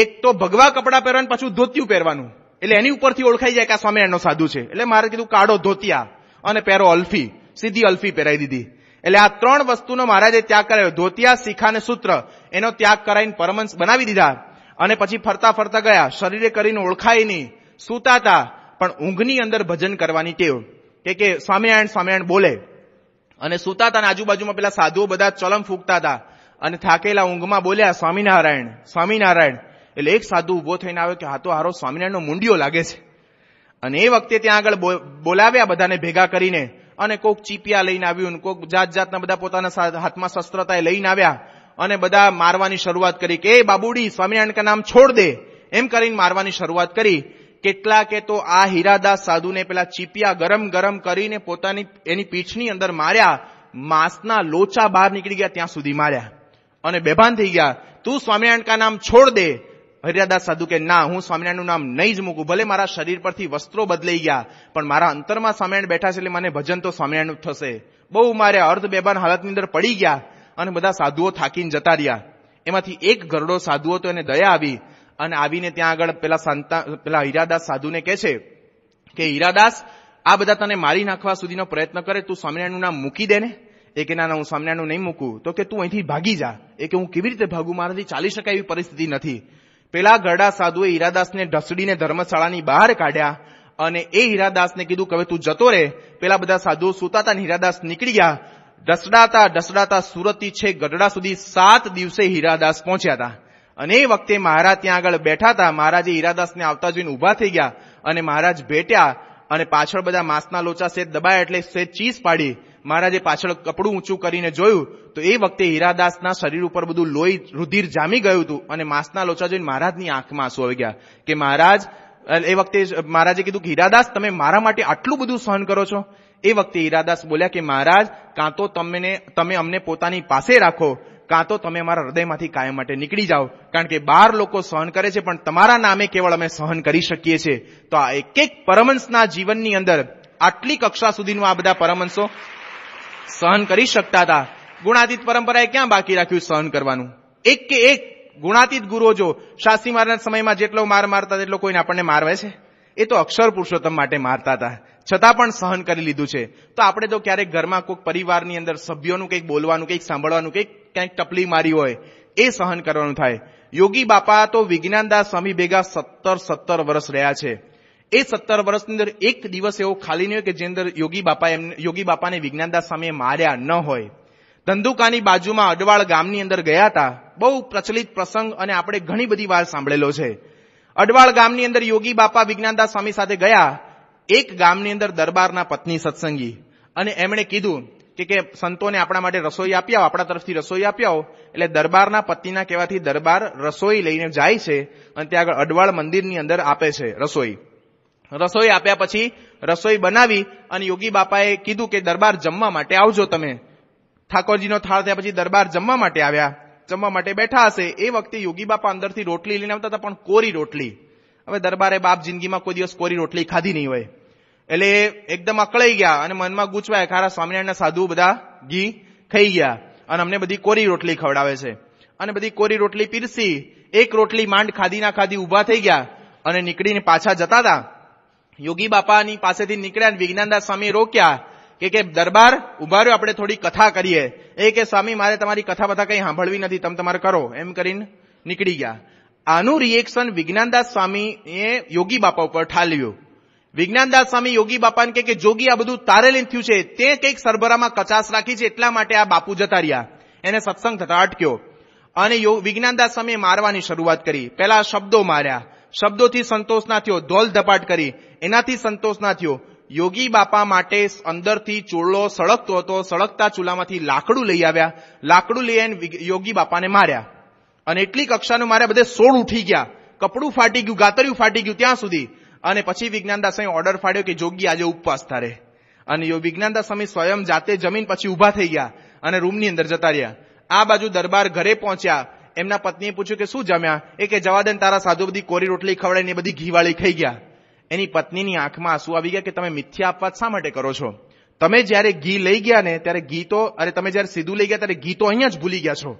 એક તો ભગવા કપડાં પહેરવાનું પછી ધોતિયું પહેરવાનું એટલે એની ઉપરથી ઓળખાઈ જાય કે આ સ્વામિનારાયણનો સાધુ છે એટલે મારે કીધું કાઢો ધોતિયા અને પહેરો અલ્ફી સીધી અલ્ફી પહેરાવી દીધી એટલે આ ત્રણ વસ્તુનો મહારાજે ત્યાગ કરાયો ધોતિયા શીખા અને સૂત્ર એનો ત્યાગ કરાવીને પરમંશ બનાવી દીધા અને પછી ફરતા ફરતા ગયા શરીરે કરીને ઓળખાય નહીં સૂતા હતા પણ ઊંઘની અંદર ભજન કરવાની ટેવ કે કે સ્વામિનારાયણ સ્વામિનારાયણ બોલે અને સૂતા હતા આજુબાજુમાં પેલા સાધુઓ બધા ચલમ ફૂંકતા હતા અને થાકેલા ઊંઘમાં બોલ્યા સ્વામિનારાયણ સ્વામિનારાયણ એટલે એક સાધુ ઉભો થઈને આવ્યો કે હા તો હારો સ્વામિનારાયણનો મુંડિયો લાગે છે અને એ વખતે ત્યાં આગળ બોલાવ્યા બધાને ભેગા કરીને અને કોક ચીપિયા લઈને આવ્યું કોક જાત જાતના બધા પોતાના હાથમાં શસ્ત્રતા લઈને આવ્યા અને બધા મારવાની શરૂઆત કરી કે એ બાબુડી સ્વામિનારાયણ નામ છોડ દે એમ કરીને મારવાની શરૂઆત કરી કેટલા કે તો આ હીરાદાસ સાધુને પેલા ચીપિયા ગરમ ગરમ કરીને પોતાની એની પીઠની અંદર માર્યા માંસના લોચા બહાર નીકળી ગયા ત્યાં સુધી માર્યા અને બેભાન થઈ ગયા તું સ્વામિનારાયણ નામ છોડ દે હરિયાદાસ સાધુ કે ના હું સ્વામિનારાયણનું નામ નહીં જ મૂકું ભલે મારા શરીર પરથી વસ્ત્રો બદલાઈ ગયા પણ મારા અંતરમાં સ્વામિનારાયણ બેઠા છે એટલે મને ભજન તો સ્વામિનારાયણનું થશે બહુ મારે અર્ધ બેભાન હાલતની અંદર પડી ગયા અને બધા સાધુઓ થાકીને જતા રહ્યા એમાંથી એક ગરડો સાધુઓ તો એને દયા આવી અને આવીને ત્યાં આગળ પેલા સંતા પેલા હીરાદાસ સાધુને કહે છે કે હીરાદાસ આ બધા તને મારી નાખવા સુધીનો પ્રયત્ન કરે તું સ્વામિનારાયણનું નામ મૂકી દે ને એ કે ના હું સ્વામિનારાયણનું નહીં મૂકું તો કે તું અહીંથી ભાગી જા એ કે હું કેવી રીતે ભાગું મારાથી ચાલી શકાય એવી પરિસ્થિતિ નથી પેલા ગરડા સાધુએ હીરાદાસને ઢસડીને ધર્મશાળાની બહાર કાઢ્યા અને એ હીરાદાસને કીધું કે હવે તું જતો રે પેલા બધા સાધુઓ સુતાતા હીરાદાસ નીકળી ગયા ઢસડાતા ઢસડાતા સુરતથી છે ગઢડા સુધી સાત દિવસે હીરાદાસ પહોંચ્યા હતા અને એ વખતે મહારાજ ત્યાં આગળ બેઠા હતા મહારાજે હીરાદાસને આવતા જોઈને ઊભા થઈ ગયા અને મહારાજ ભેટ્યા અને પાછળ બધા માંસના લોચા સેજ દબાયા એટલે સેજ ચીસ પાડી મહારાજે પાછળ કપડું ઊંચું કરીને જોયું તો એ વખતે હીરાદાસના શરીર ઉપર બધું લોહી રુધિર જામી ગયું હતું અને માંસના લોચા જોઈને મહારાજની આંખમાં આંસુ આવી ગયા કે મહારાજ એ વખતે મહારાજે કીધું કે હીરાદાસ તમે મારા માટે આટલું બધું સહન કરો છો એ વખતે ઈરાદાસ બોલ્યા કે મહારાજ કાં તો તમને તમે અમને પોતાની પાસે રાખો કાં તો તમે અમારા હૃદયમાંથી કાયમ માટે નીકળી જાઓ કારણ કે બાર લોકો સહન કરે છે પણ તમારા નામે કેવળ અમે સહન કરી શકીએ છીએ તો આ એક એક પરમંશના જીવનની અંદર આટલી કક્ષા સુધીનું આ બધા પરમંશો સહન કરી શકતા હતા ગુણાતીત પરંપરાએ ક્યાં બાકી રાખ્યું સહન કરવાનું એક કે એક ગુણાતીત ગુરુઓ જો શાસ્ત્રી મારના સમયમાં જેટલો માર મારતા તેટલો કોઈને આપણને મારવે છે એ તો અક્ષર પુરુષોત્તમ માટે મારતા હતા છતાં પણ સહન કરી લીધું છે તો આપણે તો ક્યારેક ઘરમાં કોઈક પરિવારની અંદર સભ્યોનું કંઈક બોલવાનું કંઈક સાંભળવાનું કંઈક ક્યાંક ટપલી મારી હોય એ સહન કરવાનું થાય યોગી બાપા તો વિજ્ઞાનદાસ સ્વામી ભેગા સત્તર સત્તર વર્ષ રહ્યા છે એ સત્તર વર્ષની અંદર એક દિવસ એવો ખાલી નહીં હોય કે જે અંદર યોગી બાપા એમને યોગી બાપાને વિજ્ઞાનદાસ સ્વામીએ માર્યા ન હોય ધંધુકાની બાજુમાં અડવાળ ગામની અંદર ગયા હતા બહુ પ્રચલિત પ્રસંગ અને આપણે ઘણી બધી વાર સાંભળેલો છે અડવાળ ગામની અંદર યોગી બાપા વિજ્ઞાનદાસ સ્વામી સાથે ગયા એક ગામની અંદર દરબારના પત્ની સત્સંગી અને એમણે કીધું કે કે સંતોને આપણા માટે રસોઈ આપી આવો આપણા તરફથી રસોઈ આપ્યા એટલે દરબારના પતિના કહેવાથી દરબાર રસોઈ લઈને જાય છે અને ત્યાં આગળ અડવાળ મંદિરની અંદર આપે છે રસોઈ રસોઈ આપ્યા પછી રસોઈ બનાવી અને યોગી બાપાએ કીધું કે દરબાર જમવા માટે આવજો તમે ઠાકોરજીનો થાળ થયા પછી દરબાર જમવા માટે આવ્યા જમવા માટે બેઠા હશે એ વખતે યોગી બાપા અંદરથી રોટલી લઈને આવતા હતા પણ કોરી રોટલી હવે દરબારે બાપ જિંદગીમાં કોઈ દિવસ કોરી રોટલી ખાધી નહીં હોય એટલે એકદમ અકળાઈ ગયા અને મનમાં ગૂંચવાય ખારા સ્વામિનારાયણના સાધુ બધા ઘી ખાઈ ગયા અને અમને બધી કોરી રોટલી ખવડાવે છે અને બધી કોરી રોટલી પીરસી એક રોટલી માંડ ખાધી ના ખાધી ઊભા થઈ ગયા અને નીકળીને પાછા જતા હતા યોગી બાપાની પાસેથી નીકળ્યા વિજ્ઞાનદાસ સ્વામી રોક્યા કે કે દરબાર ઉભા રહ્યો આપણે થોડી કથા કરીએ એ કે સ્વામી મારે તમારી કથા બધા કંઈ સાંભળવી નથી તમે તમારે કરો એમ કરીને નીકળી ગયા આનું રિએક્શન વિજ્ઞાનદાસ સ્વામીએ યોગી બાપા ઉપર ઠાલ્યું વિજ્ઞાનદાસ સ્વામી યોગી બાપાને કે જોગી આ બધું તારે લઈને થયું છે તે કંઈક સરભરામાં કચાસ રાખી છે એટલા માટે આ બાપુ જતા રહ્યા એને સત્સંગ થતા અટક્યો અને વિજ્ઞાનદાસ સ્વામીએ મારવાની શરૂઆત કરી પહેલા શબ્દો માર્યા શબ્દોથી સંતોષ ના થયો ધોલ ધપાટ કરી એનાથી સંતોષ ના થયો યોગી બાપા માટે અંદરથી ચોરલો સળગતો હતો સળગતા ચૂલામાંથી લાકડું લઈ આવ્યા લાકડું લઈ આવીને યોગી બાપાને માર્યા અને એટલી કક્ષાનું માર્યા બધે સોળ ઉઠી ગયા કપડું ફાટી ગયું ગાતરિયું ફાટી ગયું ત્યાં સુધી અને પછી વિજ્ઞાનદાસાએ ઓર્ડર ફાડ્યો કે જોગી આજે ઉપવાસ થારે અને વિજ્ઞાનદાસ સ્વામી સ્વયં જાતે જમીન પછી ઊભા થઈ ગયા અને રૂમની અંદર જતા રહ્યા આ બાજુ દરબાર ઘરે પહોંચ્યા એમના પત્નીએ પૂછ્યું કે શું જમ્યા એ કે જવાદન તારા સાધુ બધી કોરી રોટલી ખવડાવીને બધી ઘીવાળી ખાઈ ગયા એની પત્નીની આંખમાં આંસુ આવી ગયા કે તમે મિથ્યા અપવાદ શા માટે કરો છો તમે જ્યારે ઘી લઈ ગયા ને ત્યારે ઘી તો અરે તમે જ્યારે સીધું લઈ ગયા ત્યારે ઘી તો અહીંયા જ ભૂલી ગયા છો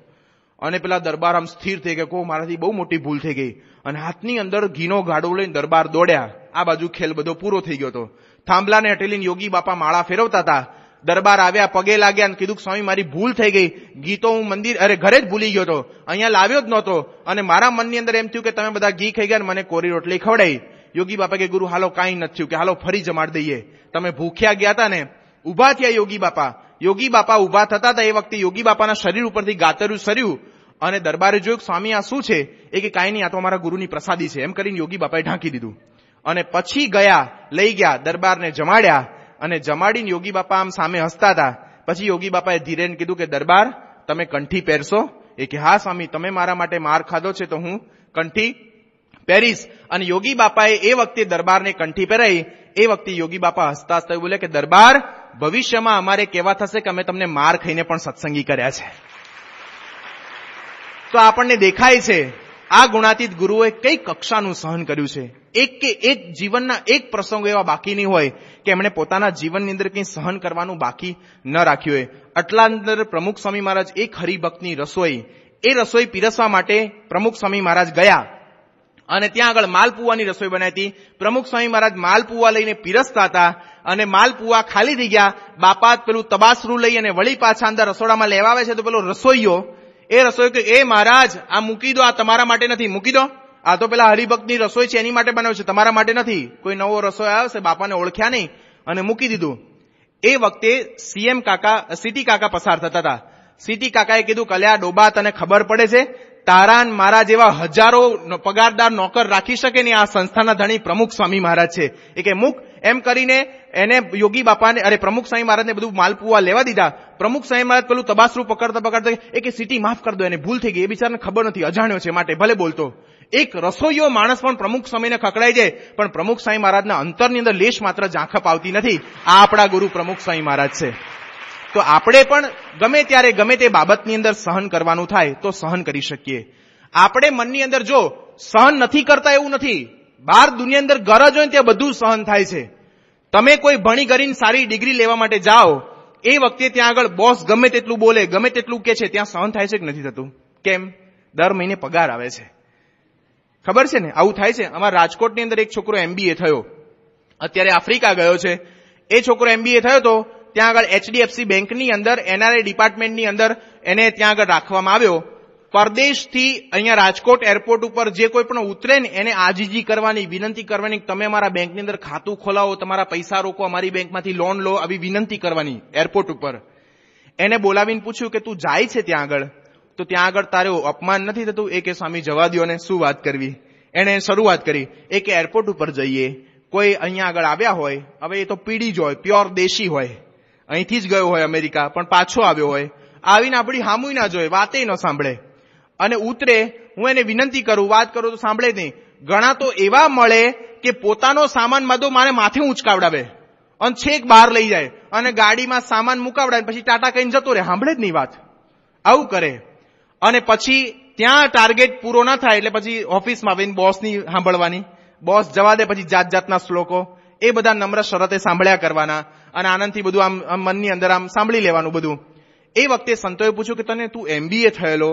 અને પેલા દરબાર આમ સ્થિર થઈ ગયા કો મારાથી બહુ મોટી ભૂલ થઈ ગઈ અને હાથની અંદર ઘીનો ગાડો લઈને દરબાર દોડ્યા આ બાજુ ખેલ બધો પૂરો થઈ ગયો હતો થાંભલાને હટેલીને યોગી બાપા માળા ફેરવતા હતા દરબાર આવ્યા પગે લાગ્યા અને કીધું સ્વામી મારી ભૂલ થઈ ગઈ ગીતો હું મંદિર અરે ઘરે જ ભૂલી ગયો હતો અહીંયા લાવ્યો જ નહોતો અને મારા મનની અંદર એમ થયું કે તમે બધા ઘી ખાઈ ગયા મને કોરી રોટલી ખવડાવી યોગી બાપા કે ગુરુ હાલો કાંઈ નથી થયું કે હાલો ફરી જમાડ દઈએ તમે ભૂખ્યા ગયા હતા ને ઊભા થયા યોગી બાપા યોગી બાપા ઊભા થતા હતા એ વખતે યોગી બાપાના શરીર ઉપરથી ગાતરું સર્યું અને દરબારે જોયું સ્વામી આ શું છે એ કે કાંઈ નહીં આ તો અમારા ગુરુની પ્રસાદી છે એમ કરીને યોગી બાપાએ ઢાંકી દીધું અને પછી ગયા લઈ ગયા દરબારને જમાડ્યા અને જમાડીને યોગી બાપા આમ સામે હસતા હતા પછી યોગી બાપાએ ધીરેન કીધું કે દરબાર તમે કંઠી પહેરશો એ કે હા સ્વામી તમે મારા માટે માર ખાધો છે તો હું કંઠી પેરિસ અને યોગી બાપાએ એ વખતે દરબારને કંઠી પહેરાઈ એ વખતે યોગી બાપા હસતા હસતા બોલે કે દરબાર ભવિષ્યમાં અમારે કેવા થશે કે અમે તમને માર ખાઈને પણ સત્સંગી કર્યા છે તો આપણને દેખાય છે આ ગુણાતીત ગુરુએ કઈ કક્ષાનું સહન કર્યું છે એક કે એક જીવનના એક પ્રસંગો એવા બાકી નહીં હોય કે એમણે પોતાના જીવનની અંદર કંઈ સહન કરવાનું બાકી ન રાખ્યું હોય આટલા અંદર પ્રમુખ સ્વામી મહારાજ એક હરિભક્તની રસોઈ એ રસોઈ પીરસવા માટે પ્રમુખ સ્વામી મહારાજ ગયા અને ત્યાં આગળ માલપુવાની રસોઈ બનાવી પ્રમુખ સ્વામી મહારાજ માલપુવા લઈને પીરસતા હતા અને માલપુવા ખાલી થઈ ગયા બાપા પેલું તબાસરું લઈ અને વળી પાછા અંદર રસોડામાં લેવા આવે છે તો પેલો રસોઈયો એ રસોઈ કે એ મહારાજ આ મૂકી દો આ તમારા માટે નથી મૂકી દો આ તો પેલા હરિભક્તની રસોઈ છે એની માટે બનાવ્યું છે તમારા માટે નથી કોઈ નવો રસોઈ આવ્યો છે બાપાને ઓળખ્યા નહીં અને મૂકી દીધું એ વખતે સીએમ કાકા સિટી કાકા પસાર થતા હતા સીટી કાકાએ કીધું કલ્યા ડોબા તને ખબર પડે છે તારાન મારા જેવા હજારો પગારદાર નોકર રાખી શકે ને આ સંસ્થાના ધણી પ્રમુખ સ્વામી મહારાજ છે એ કે મુક એમ કરીને એને યોગી બાપાને અરે પ્રમુખ સ્વામી મહારાજને બધું માલપુઆ લેવા દીધા પ્રમુખ સ્વામી મહારાજ પેલું તબાસરું પકડતા પકડતા એ કે સિટી માફ કરી દો એને ભૂલ થઈ ગઈ એ બિચારાને ખબર નથી અજાણ્યો છે માટે ભલે બોલતો એક રસોઈયો માણસ પણ પ્રમુખ સ્વામીને ખકડાઈ જાય પણ પ્રમુખ સ્વામી મહારાજના અંતરની અંદર લેશ માત્ર ઝાંખપ આવતી નથી આ આપણા ગુરુ પ્રમુખ સ્વામી મહારાજ છે તો આપણે પણ ગમે ત્યારે ગમે તે બાબતની અંદર સહન કરવાનું થાય તો સહન કરી શકીએ આપણે મનની અંદર જો સહન નથી કરતા એવું નથી બહાર દુનિયા અંદર ગરજ હોય ત્યાં બધું સહન થાય છે તમે કોઈ ભણી કરીને સારી ડિગ્રી લેવા માટે જાઓ એ વખતે ત્યાં આગળ બોસ ગમે તેટલું બોલે ગમે તેટલું કે છે ત્યાં સહન થાય છે કે નથી થતું કેમ દર મહિને પગાર આવે છે ખબર છે ને આવું થાય છે અમારા રાજકોટની અંદર એક છોકરો એમબીએ થયો અત્યારે આફ્રિકા ગયો છે એ છોકરો એમબીએ થયો તો ત્યાં આગળ એચડીએફસી બેંકની અંદર એનઆરઆઈ ડિપાર્ટમેન્ટની અંદર એને ત્યાં આગળ રાખવામાં આવ્યો પરદેશથી અહીંયા રાજકોટ એરપોર્ટ ઉપર જે કોઈ પણ ઉતરે ને એને આજીજી કરવાની વિનંતી કરવાની તમે અમારા બેંકની અંદર ખાતું ખોલાવો તમારા પૈસા રોકો અમારી બેંકમાંથી લોન લો આવી વિનંતી કરવાની એરપોર્ટ ઉપર એને બોલાવીને પૂછ્યું કે તું જાય છે ત્યાં આગળ તો ત્યાં આગળ તારે અપમાન નથી થતું એ કે સ્વામી જવા દો ને શું વાત કરવી એણે શરૂઆત કરી એ કે એરપોર્ટ ઉપર જઈએ કોઈ અહીંયા આગળ આવ્યા હોય હવે એ તો પીડી જ હોય પ્યોર દેશી હોય અહીંથી જ ગયો હોય અમેરિકા પણ પાછો આવ્યો હોય આવીને આપણી હામુય ના જોઈએ વાતે ન સાંભળે અને ઉતરે હું એને વિનંતી કરું વાત કરું તો સાંભળે નહીં ઘણા તો એવા મળે કે પોતાનો સામાન બધો મારે માથે ઉંચકાવડાવે અને છેક બહાર લઈ જાય અને ગાડીમાં સામાન મુકાવડાવે પછી ટાટા કહીને જતો રહે સાંભળે જ નહીં વાત આવું કરે અને પછી ત્યાં ટાર્ગેટ પૂરો ના થાય એટલે પછી ઓફિસમાં આવીને બોસની સાંભળવાની બોસ જવા દે પછી જાત જાતના શ્લોકો એ બધા નમ્ર શરતે સાંભળ્યા કરવાના અને આનંદથી બધું આમ મનની અંદર આમ સાંભળી લેવાનું બધું એ વખતે સંતોએ પૂછ્યું કે તને તું એમબીએ થયેલો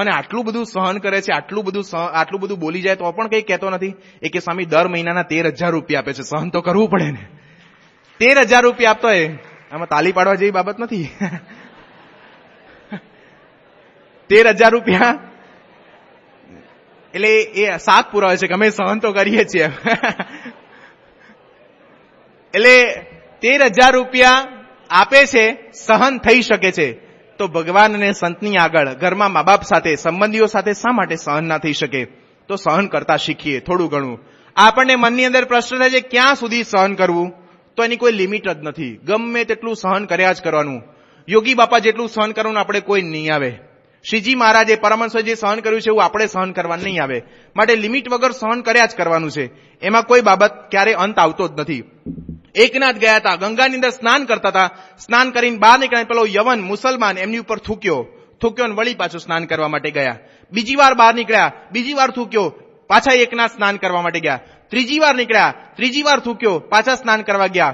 અને આટલું બધું સહન કરે છે આટલું બધું આટલું બધું બોલી જાય તો પણ કંઈ કહેતો નથી એ કે સ્વામી દર મહિનાના તેર હજાર રૂપિયા આપે છે સહન તો કરવું પડે ને તેર હજાર રૂપિયા આપતો એ આમાં તાલી પાડવા જેવી બાબત નથી તેર હજાર રૂપિયા એટલે એ સાત પુરાવે છે કે અમે સહન તો કરીએ છીએ એટલે તેર હજાર રૂપિયા આપે છે સહન થઈ શકે છે તો ભગવાન અને સંતની આગળ ઘરમાં મા બાપ સાથે સંબંધીઓ સાથે શા માટે સહન ના થઈ શકે તો સહન કરતા શીખીએ થોડું ઘણું આપણને મનની અંદર પ્રશ્ન થાય છે ક્યાં સુધી સહન કરવું તો એની કોઈ લિમિટ જ નથી ગમે તેટલું સહન કર્યા જ કરવાનું યોગી બાપા જેટલું સહન કરવાનું આપણે કોઈ નહીં આવે શ્રીજી મહારાજે પરમહંસો જે સહન કર્યું છે એવું આપણે સહન કરવા નહીં આવે માટે લિમિટ વગર સહન કર્યા જ કરવાનું છે એમાં કોઈ બાબત ક્યારે અંત આવતો જ નથી એકનાથ ગયા હતા ગંગાની અંદર સ્નાન કરતા હતા સ્નાન કરીને બહાર નીકળ્યા પેલો યવન મુસલમાન એમની ઉપર થૂક્યો થૂક્યો અને વળી પાછું સ્નાન કરવા માટે ગયા બીજી વાર બહાર નીકળ્યા બીજી વાર થૂક્યો પાછા એકનાથ સ્નાન કરવા માટે ગયા ત્રીજી વાર નીકળ્યા ત્રીજી વાર થૂક્યો પાછા સ્નાન કરવા ગયા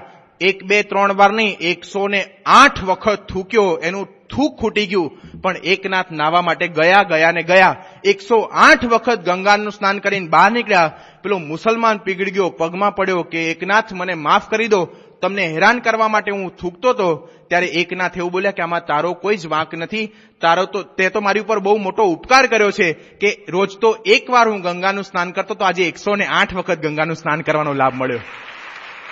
એક બે ત્રણ વાર નહીં એકસો ને આઠ વખત થૂક્યો એનું થૂક ખૂટી ગયું પણ એકનાથ નાવા માટે ગયા ગયા ને ગયા એકસો આઠ વખત ગંગાનું સ્નાન કરીને બહાર નીકળ્યા પેલો મુસલમાન પીગળી ગયો પગમાં પડ્યો કે એકનાથ મને માફ કરી દો તમને હેરાન કરવા માટે હું થૂકતો હતો ત્યારે એકનાથ એવું બોલ્યા કે આમાં તારો કોઈ જ વાંક નથી તારો તો તે તો મારી ઉપર બહુ મોટો ઉપકાર કર્યો છે કે રોજ તો એકવાર હું ગંગાનું સ્નાન કરતો તો આજે એકસો ને આઠ વખત ગંગાનું સ્નાન કરવાનો લાભ મળ્યો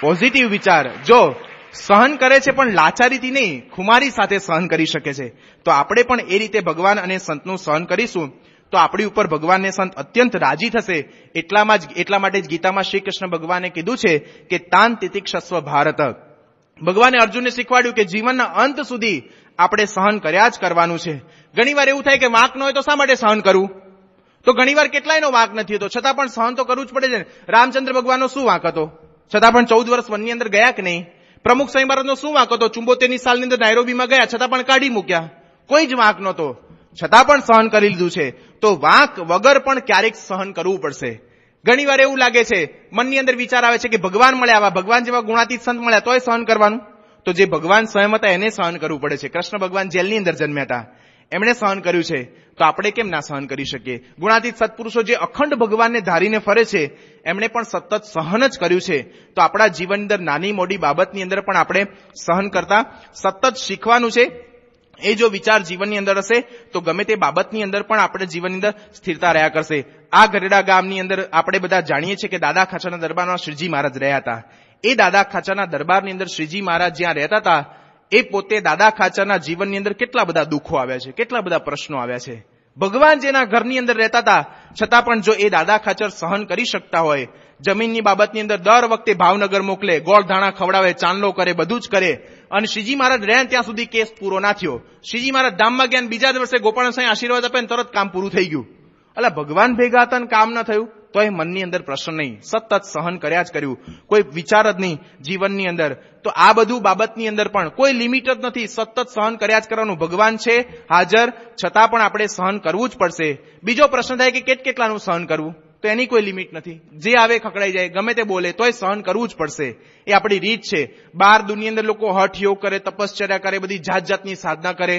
પોઝિટિવ વિચાર જો સહન કરે છે પણ લાચારીથી નહીં ખુમારી સાથે સહન કરી શકે છે તો આપણે પણ એ રીતે ભગવાન અને સંતનું સહન કરીશું તો આપણી ઉપર ભગવાનને સંત અત્યંત રાજી થશે એટલામાં જ એટલા માટે જ ગીતામાં શ્રી કૃષ્ણ ભગવાને કીધું છે કે તાન તિતિક્ષસ્વ ભારત ભગવાને અર્જુનને શીખવાડ્યું કે જીવનના અંત સુધી આપણે સહન કર્યા જ કરવાનું છે ઘણીવાર એવું થાય કે વાંક ન હોય તો શા માટે સહન કરવું તો ઘણીવાર કેટલાયનો વાંક નથી હતો છતાં પણ સહન તો કરવું જ પડે છે રામચંદ્ર ભગવાનનો શું વાંક હતો છતાં પણ ચૌદ વર્ષ વનની અંદર ગયા કે નહીં પ્રમુખ સ્વામી મહારાજનો શું વાંક હતો ચુંબોતેરની સાલની અંદર નાયરોબીમાં ગયા છતાં પણ કાઢી મૂક્યા કોઈ જ વાંક નહોતો છતાં પણ સહન કરી લીધું છે તો વાંક વગર પણ ક્યારેક સહન કરવું પડશે ઘણી વાર એવું લાગે છે મનની અંદર વિચાર આવે છે કે ભગવાન મળે આવા ભગવાન જેવા ગુણાતીત સંત મળ્યા તોય સહન કરવાનું તો જે ભગવાન સ્વયં હતા એને સહન કરવું પડે છે કૃષ્ણ ભગવાન જેલની અંદર જન્મ્યા હતા એમણે સહન કર્યું છે તો આપણે કેમ ના સહન કરી શકીએ ગુણાતીત સત્પુરુષો જે અખંડ ભગવાનને ધારીને ફરે છે એમણે પણ સતત સહન જ કર્યું છે તો આપણા જીવન અંદર નાની મોડી બાબતની અંદર પણ આપણે સહન કરતા સતત શીખવાનું છે એ જો વિચાર જીવનની અંદર હશે તો ગમે તે બાબતની અંદર પણ આપણે જીવનની અંદર સ્થિરતા રહ્યા કરશે આ ગરડા ગામની અંદર આપણે બધા જાણીએ છીએ કે દાદા ખાચાના દરબારમાં શ્રીજી મહારાજ રહ્યા હતા એ દાદા ખાચાના દરબારની અંદર શ્રીજી મહારાજ જ્યાં રહેતા હતા એ પોતે દાદા ખાચરના જીવનની અંદર કેટલા બધા દુઃખો આવ્યા છે કેટલા બધા પ્રશ્નો આવ્યા છે ભગવાન જેના ઘરની અંદર રહેતા હતા છતાં પણ જો એ દાદા ખાચર સહન કરી શકતા હોય જમીનની બાબતની અંદર દર વખતે ભાવનગર મોકલે ગોળધાણા ખવડાવે ચાંદલો કરે બધું જ કરે અને શ્રીજી મહારાજ રહ્યા ત્યાં સુધી કેસ પૂરો ના થયો શ્રીજી મહારાજ ધામમાં ગયા બીજા દિવસે ગોપાલ સાંઈ આશીર્વાદ આપે તરત કામ પૂરું થઈ ગયું એટલે ભગવાન ભેગા હતા કામ ન થયું તોય મનની અંદર પ્રશ્ન નહીં સતત સહન કર્યા જ કર્યું કોઈ વિચાર જ નહીં જીવનની અંદર તો આ બધું બાબતની અંદર પણ કોઈ લિમિટ જ નથી સતત સહન કર્યા જ કરવાનું ભગવાન છે હાજર છતાં પણ આપણે સહન કરવું જ પડશે બીજો પ્રશ્ન થાય કે કેટ કેટલાનું સહન કરવું તો એની કોઈ લિમિટ નથી જે આવે ખકડાઈ જાય ગમે તે બોલે તોય સહન કરવું જ પડશે એ આપણી રીત છે બહાર દુનિયા અંદર લોકો હઠ યોગ કરે તપશ્ચર્યા કરે બધી જાત જાતની સાધના કરે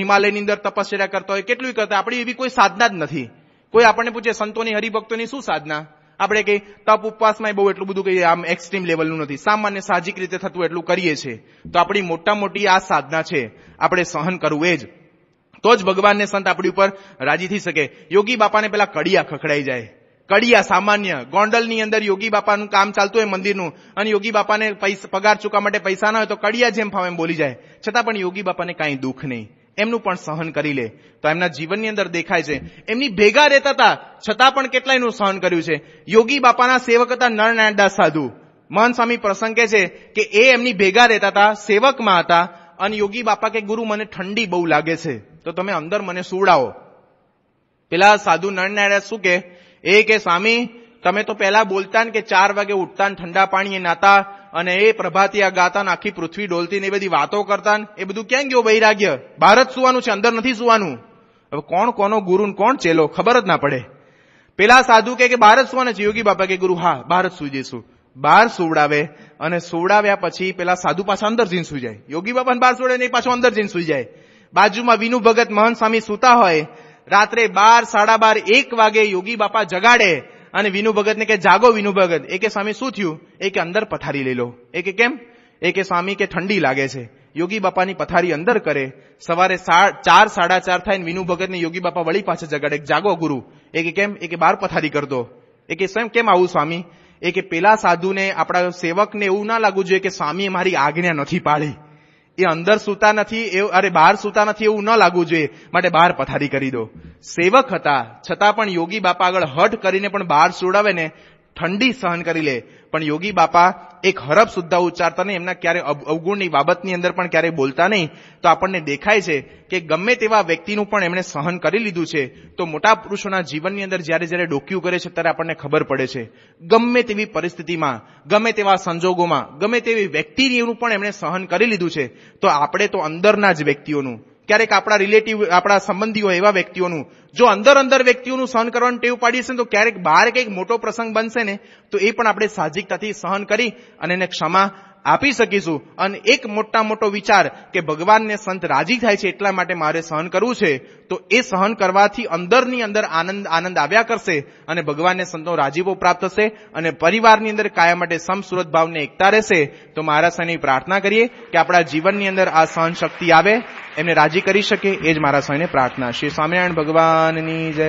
હિમાલયની અંદર તપશ્ચર્યા કરતા હોય કેટલું કરતા આપણી એવી કોઈ સાધના જ નથી કોઈ આપણને પૂછે સંતોની હરિભક્તોની શું સાધના આપણે કઈ તપ ઉપવાસમાં બહુ એટલું બધું કહીએ આમ એક્સ્ટ્રીમ લેવલનું નથી સામાન્ય સાહજિક રીતે થતું એટલું કરીએ છીએ તો આપણી મોટા મોટી આ સાધના છે આપણે સહન કરવું એ જ તો જ ભગવાનને સંત આપણી ઉપર રાજી થઈ શકે યોગી બાપાને પેલા કડિયા ખખડાઈ જાય કડિયા સામાન્ય ગોંડલની અંદર યોગી બાપાનું કામ ચાલતું હોય મંદિરનું અને યોગી બાપાને પગાર ચૂકવા માટે પૈસા ના હોય તો કડિયા જેમ ફાવે બોલી જાય છતાં પણ યોગી બાપાને કાંઈ દુઃખ નહીં એમનું પણ સહન કરી લે તો એમના જીવનની અંદર દેખાય છે એમની ભેગા રહેતા હતા છતાં પણ કેટલાયનું સહન કર્યું છે યોગી બાપાના સેવક હતા નરનાયણદાસ સાધુ મહાન સ્વામી પ્રસંગ કહે છે કે એ એમની ભેગા રહેતા હતા સેવકમાં હતા અને યોગી બાપા કે ગુરુ મને ઠંડી બહુ લાગે છે તો તમે અંદર મને સુવડાવો પેલા સાધુ નરનારાયણ શું કે એ કે સ્વામી તમે તો પહેલા બોલતા ને કે ચાર વાગે ઉઠતા ઠંડા પાણીએ નાતા અને એ પ્રભાતિયા ગાતા આખી પૃથ્વી ડોલતી ને એ બધી વાતો કરતા ને એ બધું ક્યાં ગયો વૈરાગ્ય બહાર જ સુવાનું છે અંદર નથી સુવાનું હવે કોણ કોનો ગુરુ કોણ ચેલો ખબર જ ના પડે પેલા સાધુ કે બહાર જ સુવાને છે યોગી બાપા કે ગુરુ હા બહાર જ સુઈ જઈશું બહાર સુવડાવે અને સુવડાવ્યા પછી પેલા સાધુ પાછા અંદર જઈને સુઈ જાય યોગી બાપાને બહાર સુવડે નહીં પાછો અંદર જઈને સુઈ જાય બાજુમાં વિનુ ભગત મહંત સ્વામી સુતા હોય રાત્રે બાર સાડા બાર એક વાગે યોગી બાપા જગાડે અને વિનુ ભગતને કે જાગો વિનુ ભગત એ કે સ્વામી શું થયું એ કે અંદર પથારી લઈ લો એ કે કેમ એ કે સ્વામી કે ઠંડી લાગે છે યોગી બાપાની પથારી અંદર કરે સવારે ચાર સાડા ચાર થાય વિનુ ભગતને યોગી બાપા વળી પાછા જગાડે જાગો ગુરુ એ કે કેમ એ કે બાર પથારી કરતો એ કે સ્વયં કેમ આવું સ્વામી એ કે પેલા સાધુને આપણા સેવકને એવું ના લાગવું જોઈએ કે સ્વામીએ મારી આજ્ઞા નથી પાડી એ અંદર સૂતા નથી એ અરે બહાર સૂતા નથી એવું ન લાગવું જોઈએ માટે બહાર પથારી કરી દો સેવક હતા છતાં પણ યોગી બાપા આગળ હઠ કરીને પણ બહાર સુડાવે ને ઠંડી સહન કરી લે પણ યોગી બાપા એક હરબ સુદ્ધા ઉચ્ચારતા નહીં એમના ક્યારે અવગુણની બાબતની અંદર પણ ક્યારેય બોલતા નહીં તો આપણને દેખાય છે કે ગમે તેવા વ્યક્તિનું પણ એમણે સહન કરી લીધું છે તો મોટા પુરુષોના જીવનની અંદર જ્યારે જ્યારે ડોક્યું કરે છે ત્યારે આપણને ખબર પડે છે ગમે તેવી પરિસ્થિતિમાં ગમે તેવા સંજોગોમાં ગમે તેવી વ્યક્તિનું પણ એમણે સહન કરી લીધું છે તો આપણે તો અંદરના જ વ્યક્તિઓનું ક્યારેક આપણા રિલેટિવ આપણા સંબંધીઓ એવા વ્યક્તિઓનું જો અંદર અંદર વ્યક્તિઓનું સહન કરવાનું ટેવ પાડીએ છે તો ક્યારેક બહાર કંઈક મોટો પ્રસંગ બનશે ને તો એ પણ આપણે સાહજિકતાથી સહન કરી અને એને ક્ષમા આપી શકીશું અને એક મોટા મોટો વિચાર કે ભગવાનને સંત રાજી થાય છે એટલા માટે મારે સહન કરવું છે તો એ સહન કરવાથી અંદરની અંદર આનંદ આનંદ આવ્યા કરશે અને ભગવાનને સંતનો રાજીવો પ્રાપ્ત થશે અને પરિવારની અંદર કાયમ માટે સમસુરત ભાવને એકતા રહેશે તો મારા સ્વામી પ્રાર્થના કરીએ કે આપણા જીવનની અંદર આ સહન શક્તિ આવે એમને રાજી કરી શકે એ જ મારા સ્વામીને પ્રાર્થના શ્રી સ્વામિનારાયણ ભગવાનની જય